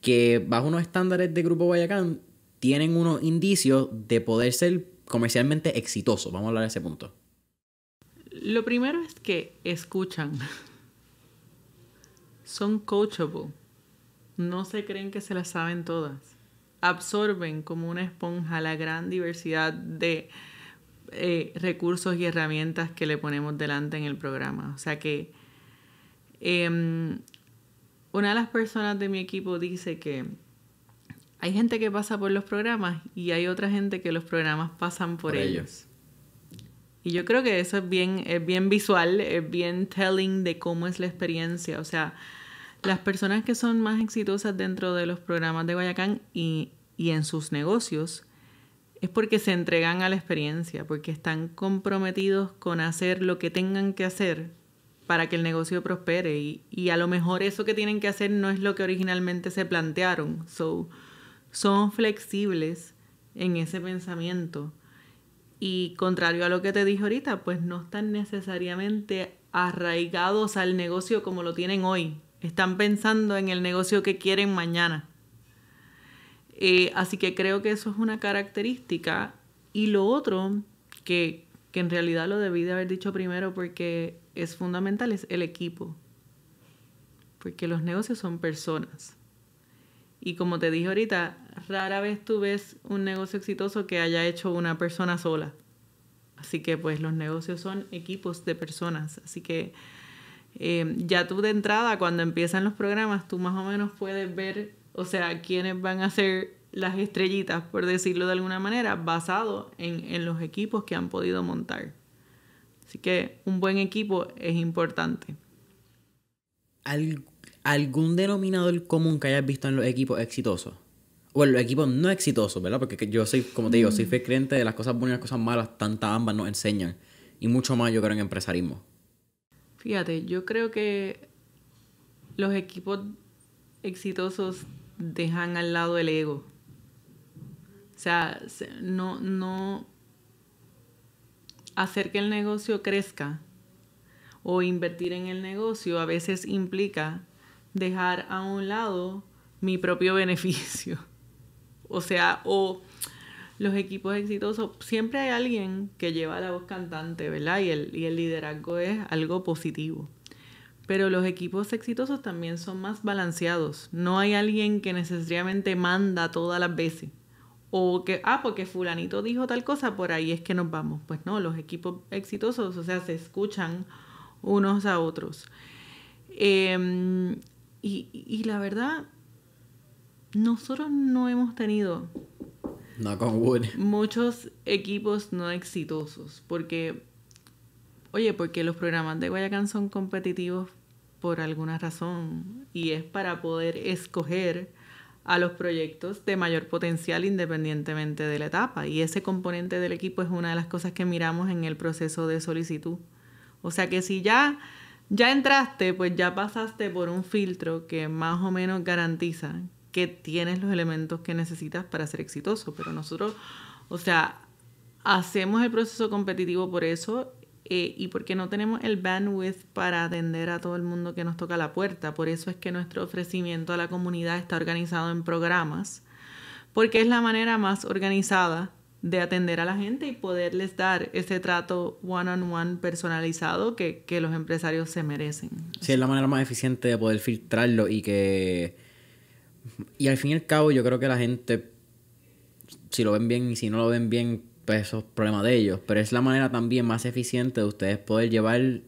que bajo unos estándares de Grupo Vallecán tienen unos indicios de poder ser comercialmente exitosos. Vamos a hablar de ese punto. Lo primero es que escuchan. Son coachable. No se creen que se las saben todas absorben como una esponja la gran diversidad de eh, recursos y herramientas que le ponemos delante en el programa. O sea que em, una de las personas de mi equipo dice que hay gente que pasa por los programas y hay otra gente que los programas pasan por, ellos. Y yo creo que eso es bien, es bien visual, es bien telling de cómo es la experiencia. O sea, las personas que son más exitosas dentro de los programas de Guayacán y, en sus negocios es porque se entregan a la experiencia, porque están comprometidos con hacer lo que tengan que hacer para que el negocio prospere. Y, a lo mejor eso que tienen que hacer no es lo que originalmente se plantearon. son flexibles en ese pensamiento. Y contrario a lo que te dije ahorita, pues no están necesariamente arraigados al negocio como lo tienen hoy. Están pensando en el negocio que quieren mañana. Eh, así que creo que eso es una característica. Y lo otro, que, que en realidad lo debí de haber dicho primero porque es fundamental, es el equipo. Porque los negocios son personas. Y como te dije ahorita, rara vez tú ves un negocio exitoso que haya hecho una persona sola. Así que pues los negocios son equipos de personas. Así que eh, ya tú de entrada, cuando empiezan los programas, tú más o menos puedes ver, o sea, quiénes van a ser las estrellitas, por decirlo de alguna manera, basado en, los equipos que han podido montar. Así que un buen equipo es importante. ¿Algún denominador común que hayas visto en los equipos exitosos? O en los equipos no exitosos, ¿verdad? Porque yo soy, como te digo, soy mm. fiel creyente de las cosas buenas y las cosas malas, tantas ambas nos enseñan. Y mucho más yo creo en empresarismo. Fíjate, yo creo que los equipos exitosos dejan al lado el ego. O sea, no, no hacer que el negocio crezca o invertir en el negocio a veces implica dejar a un lado mi propio beneficio. O sea, o los equipos exitosos, siempre hay alguien que lleva la voz cantante, ¿verdad? Y el, y el liderazgo es algo positivo. Pero los equipos exitosos también son más balanceados. No hay alguien que necesariamente manda todas las veces. O que, ah, porque fulanito dijo tal cosa, por ahí es que nos vamos. Pues no, los equipos exitosos, o sea, se escuchan unos a otros. Em, y la verdad, nosotros no hemos tenido Muchos equipos no exitosos, porque, oye, porque los programas de Guayacán son competitivos por alguna razón y es para poder escoger a los proyectos de mayor potencial independientemente de la etapa. Y ese componente del equipo es una de las cosas que miramos en el proceso de solicitud. O sea que si ya, ya entraste, pues ya pasaste por un filtro que más o menos garantiza que tienes los elementos que necesitas para ser exitoso, pero nosotros, o sea, hacemos el proceso competitivo por eso eh, y porque no tenemos el bandwidth para atender a todo el mundo que nos toca la puerta. Por eso es que nuestro ofrecimiento a la comunidad está organizado en programas, porque es la manera más organizada de atender a la gente y poderles dar ese trato one-on-one personalizado que, que, los empresarios se merecen. Sí, es la manera más eficiente de poder filtrarlo y que y al fin y al cabo, yo creo que la gente, si lo ven bien y si no lo ven bien, pues eso es problema de ellos. Pero es la manera también más eficiente de ustedes poder llevar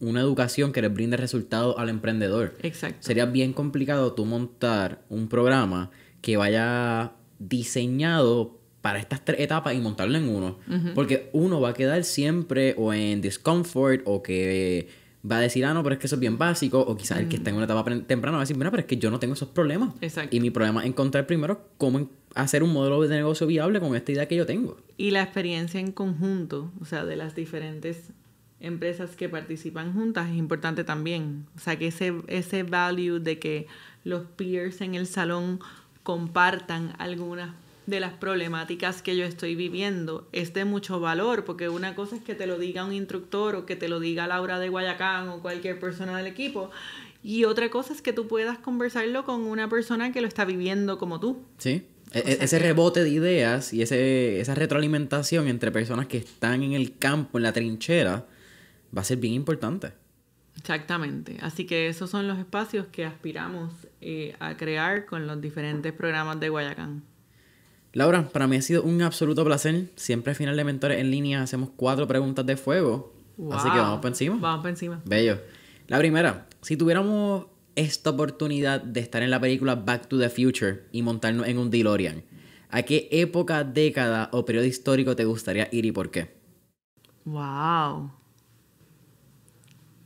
una educación que les brinde resultados al emprendedor. Exacto. Sería bien complicado tú montar un programa que vaya diseñado para estas tres etapas y montarlo en uno. Porque uno va a quedar siempre o en discomfort o que va a decir, ah, no, pero es que eso es bien básico, o quizás el que mm. está en una etapa temprana va a decir, mira, pero es que yo no tengo esos problemas. Exacto. Y mi problema es encontrar primero cómo hacer un modelo de negocio viable con esta idea que yo tengo. Y la experiencia en conjunto, o sea, de las diferentes empresas que participan juntas es importante también. O sea, que ese, ese value de que los peers en el salón compartan algunas de las problemáticas que yo estoy viviendo es de mucho valor, porque una cosa es que te lo diga un instructor o que te lo diga Laura de Guayacán o cualquier persona del equipo, y otra cosa es que tú puedas conversarlo con una persona que lo está viviendo como tú. Sí. E-, e-, ese rebote de ideas y ese, esa retroalimentación entre personas que están en el campo, en la trinchera, va a ser bien importante. Exactamente. Así que esos son los espacios que aspiramos eh, a crear con los diferentes programas de Guayacán. Laura, para mí ha sido un absoluto placer. Siempre al final de Mentores en Línea hacemos cuatro preguntas de fuego. Así que vamos para encima. Vamos para encima. Bello. La primera, si tuviéramos esta oportunidad de estar en la película Back to the Future y montarnos en un DeLorean, ¿a qué época, década o periodo histórico te gustaría ir y por qué? Wow.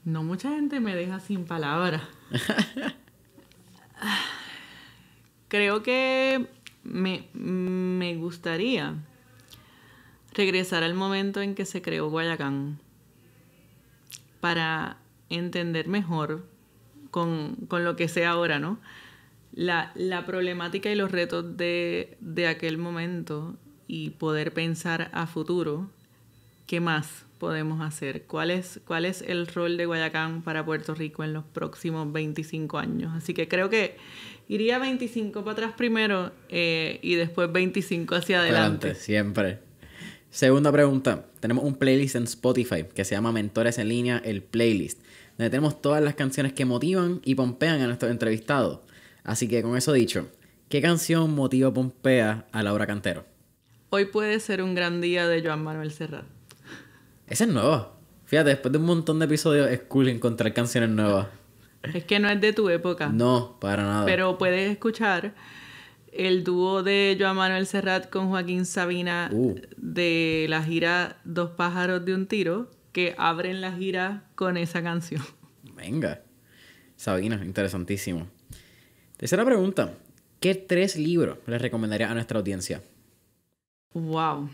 No mucha gente me deja sin palabras. Creo que me, gustaría regresar al momento en que se creó Guayacán para entender mejor con, lo que sea ahora, ¿no? La, problemática y los retos de, aquel momento y poder pensar a futuro qué más podemos hacer, cuál es, cuál es el rol de Guayacán para Puerto Rico en los próximos 25 años. Así que creo que iría 25 para atrás primero eh, y después 25 hacia adelante. adelante. Siempre. Segunda pregunta. Tenemos un playlist en Spotify que se llama Mentores en línea, el playlist, donde tenemos todas las canciones que motivan y pompean a nuestros entrevistados. Así que con eso dicho, ¿qué canción motiva pompea a Laura Cantero? Hoy puede ser un gran día de Joan Manuel Serrat. Esa es nueva. Fíjate, después de un montón de episodios es cool encontrar canciones nuevas. Es que no es de tu época. No, para nada. Pero puedes escuchar el dúo de Joan Manuel Serrat con Joaquín Sabina uh. de la gira Dos pájaros de un tiro, que abren la gira con esa canción. Venga. Sabina, interesantísimo. Tercera pregunta. ¿Qué tres libros les recomendaría a nuestra audiencia? Wow.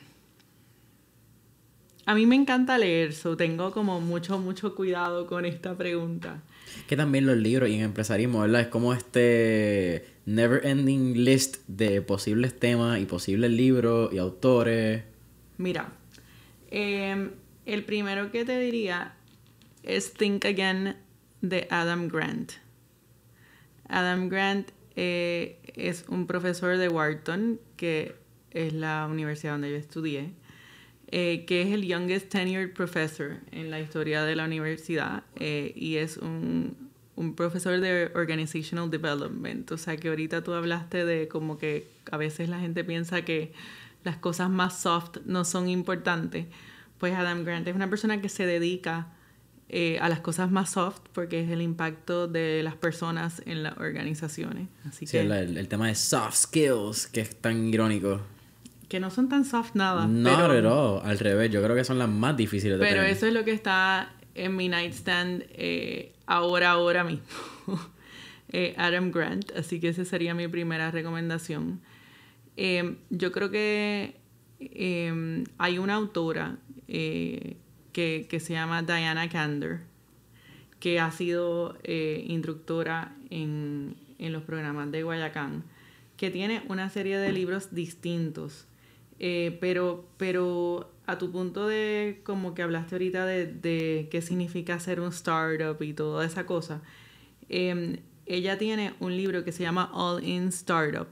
A mí me encanta leer, tengo como mucho, mucho cuidado con esta pregunta. Que también los libros y en empresarismo, ¿verdad? Es como este never ending list de posibles temas y posibles libros y autores. Mira, em, el primero que te diría es Think Again de Adam Grant. Adam Grant eh, es un profesor de Wharton, que es la universidad donde yo estudié. Eh, que es el youngest tenured professor en la historia de la universidad eh, y es un, un, profesor de organizational development. O sea que ahorita tú hablaste de como que a veces la gente piensa que las cosas más soft no son importantes. Pues Adam Grant es una persona que se dedica eh, a las cosas más soft porque es el impacto de las personas en las organizaciones. Así sí, el, el tema de soft skills que es tan irónico que no son tan soft nada. No, pero, al revés, yo creo que son las más difíciles de Pero eso es lo que está en mi nightstand eh, ahora, ahora mismo. Eh, Adam Grant, así que esa sería mi primera recomendación. Em, yo creo que em, hay una autora eh, que, se llama Diana Kander, que ha sido instructora en los programas de Guayacán, que tiene una serie de libros distintos eh, pero, pero a tu punto de, como que hablaste ahorita de, qué significa ser un startup y toda esa cosa, em, ella tiene un libro que se llama All In Startup,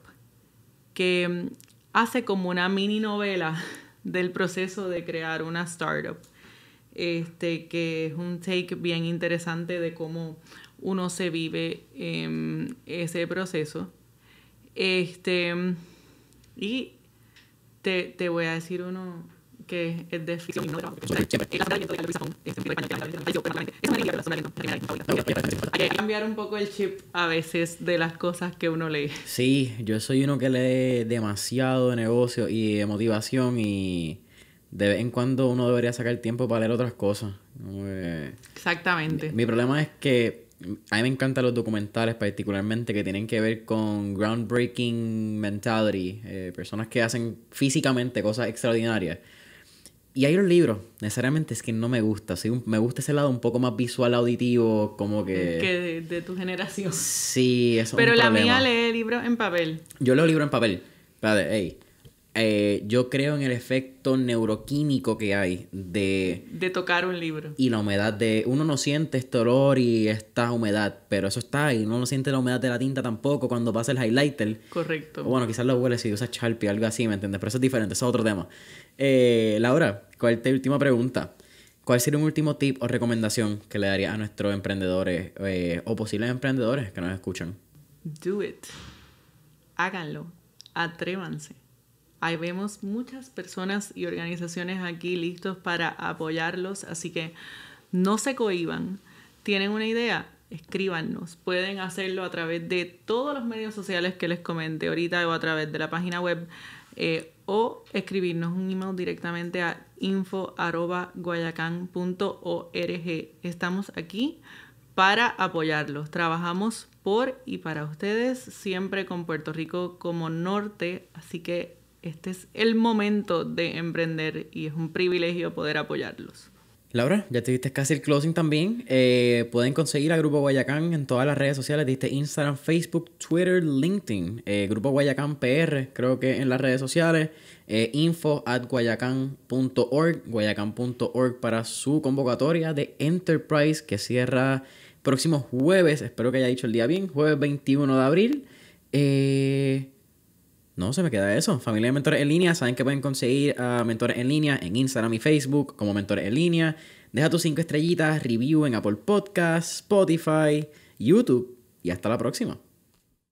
que em, hace como una mini novela del proceso de crear una startup, este, que es un take bien interesante de cómo uno se vive em, ese proceso. Este, y te, voy a decir uno que es de ficción y no Hay que cambiar un poco el chip a veces de las cosas que uno lee. Sí, yo soy uno que lee demasiado de negocio y de motivación y de vez en cuando uno debería sacar tiempo para leer otras cosas. Exactamente. Mi problema es que a mí me encantan los documentales particularmente que tienen que ver con groundbreaking mentality, eh, personas que hacen físicamente cosas extraordinarias. Y hay los libros, necesariamente es que no me gusta, me gusta ese lado un poco más visual, auditivo, como que... Mm, que de, tu generación. Sí, eso es Pero la mía lee libros en papel. Yo leo libros en papel. Espérate, hey. Eh, yo creo en el efecto neuroquímico que hay de... De tocar un libro. Y la humedad de... Uno no siente este olor y esta humedad, pero eso está ahí. Uno no siente la humedad de la tinta tampoco cuando pasa el highlighter. Correcto. O bueno, quizás lo huele si usas Sharpie o algo así, ¿me entiendes? Pero eso es diferente, eso es otro tema. Eh, Laura, ¿cuál es última pregunta? ¿Cuál sería un último tip o recomendación que le daría a nuestros emprendedores eh, o posibles emprendedores que nos escuchan? Do it. Háganlo. Atrévanse. Ahí vemos muchas personas y organizaciones aquí listos para apoyarlos, así que no se cohiban. ¿Tienen una idea? Escríbanos. Pueden hacerlo a través de todos los medios sociales que les comenté ahorita o a través de la página web eh, o escribirnos un email directamente a info.guayacán.org. Estamos aquí para apoyarlos. Trabajamos por y para ustedes, siempre con Puerto Rico como norte, así que este es el momento de emprender y es un privilegio poder apoyarlos. Laura, ya te diste casi el closing también. Eh, pueden conseguir a Grupo Guayacán en todas las redes sociales. Diste Instagram, Facebook, Twitter, LinkedIn. Eh, Grupo Guayacán PR, creo que en las redes sociales. Eh, info at guayacán.org, guayacán.org para su convocatoria de Enterprise que cierra próximo jueves. Espero que haya dicho el día bien. Jueves 21 de abril. Eh... No, se me queda eso. Familia de mentores en línea. Saben que pueden conseguir a mentores en línea en Instagram y Facebook como mentores en línea. Deja tus 5 estrellitas, review en Apple Podcasts, Spotify, YouTube. Y hasta la próxima.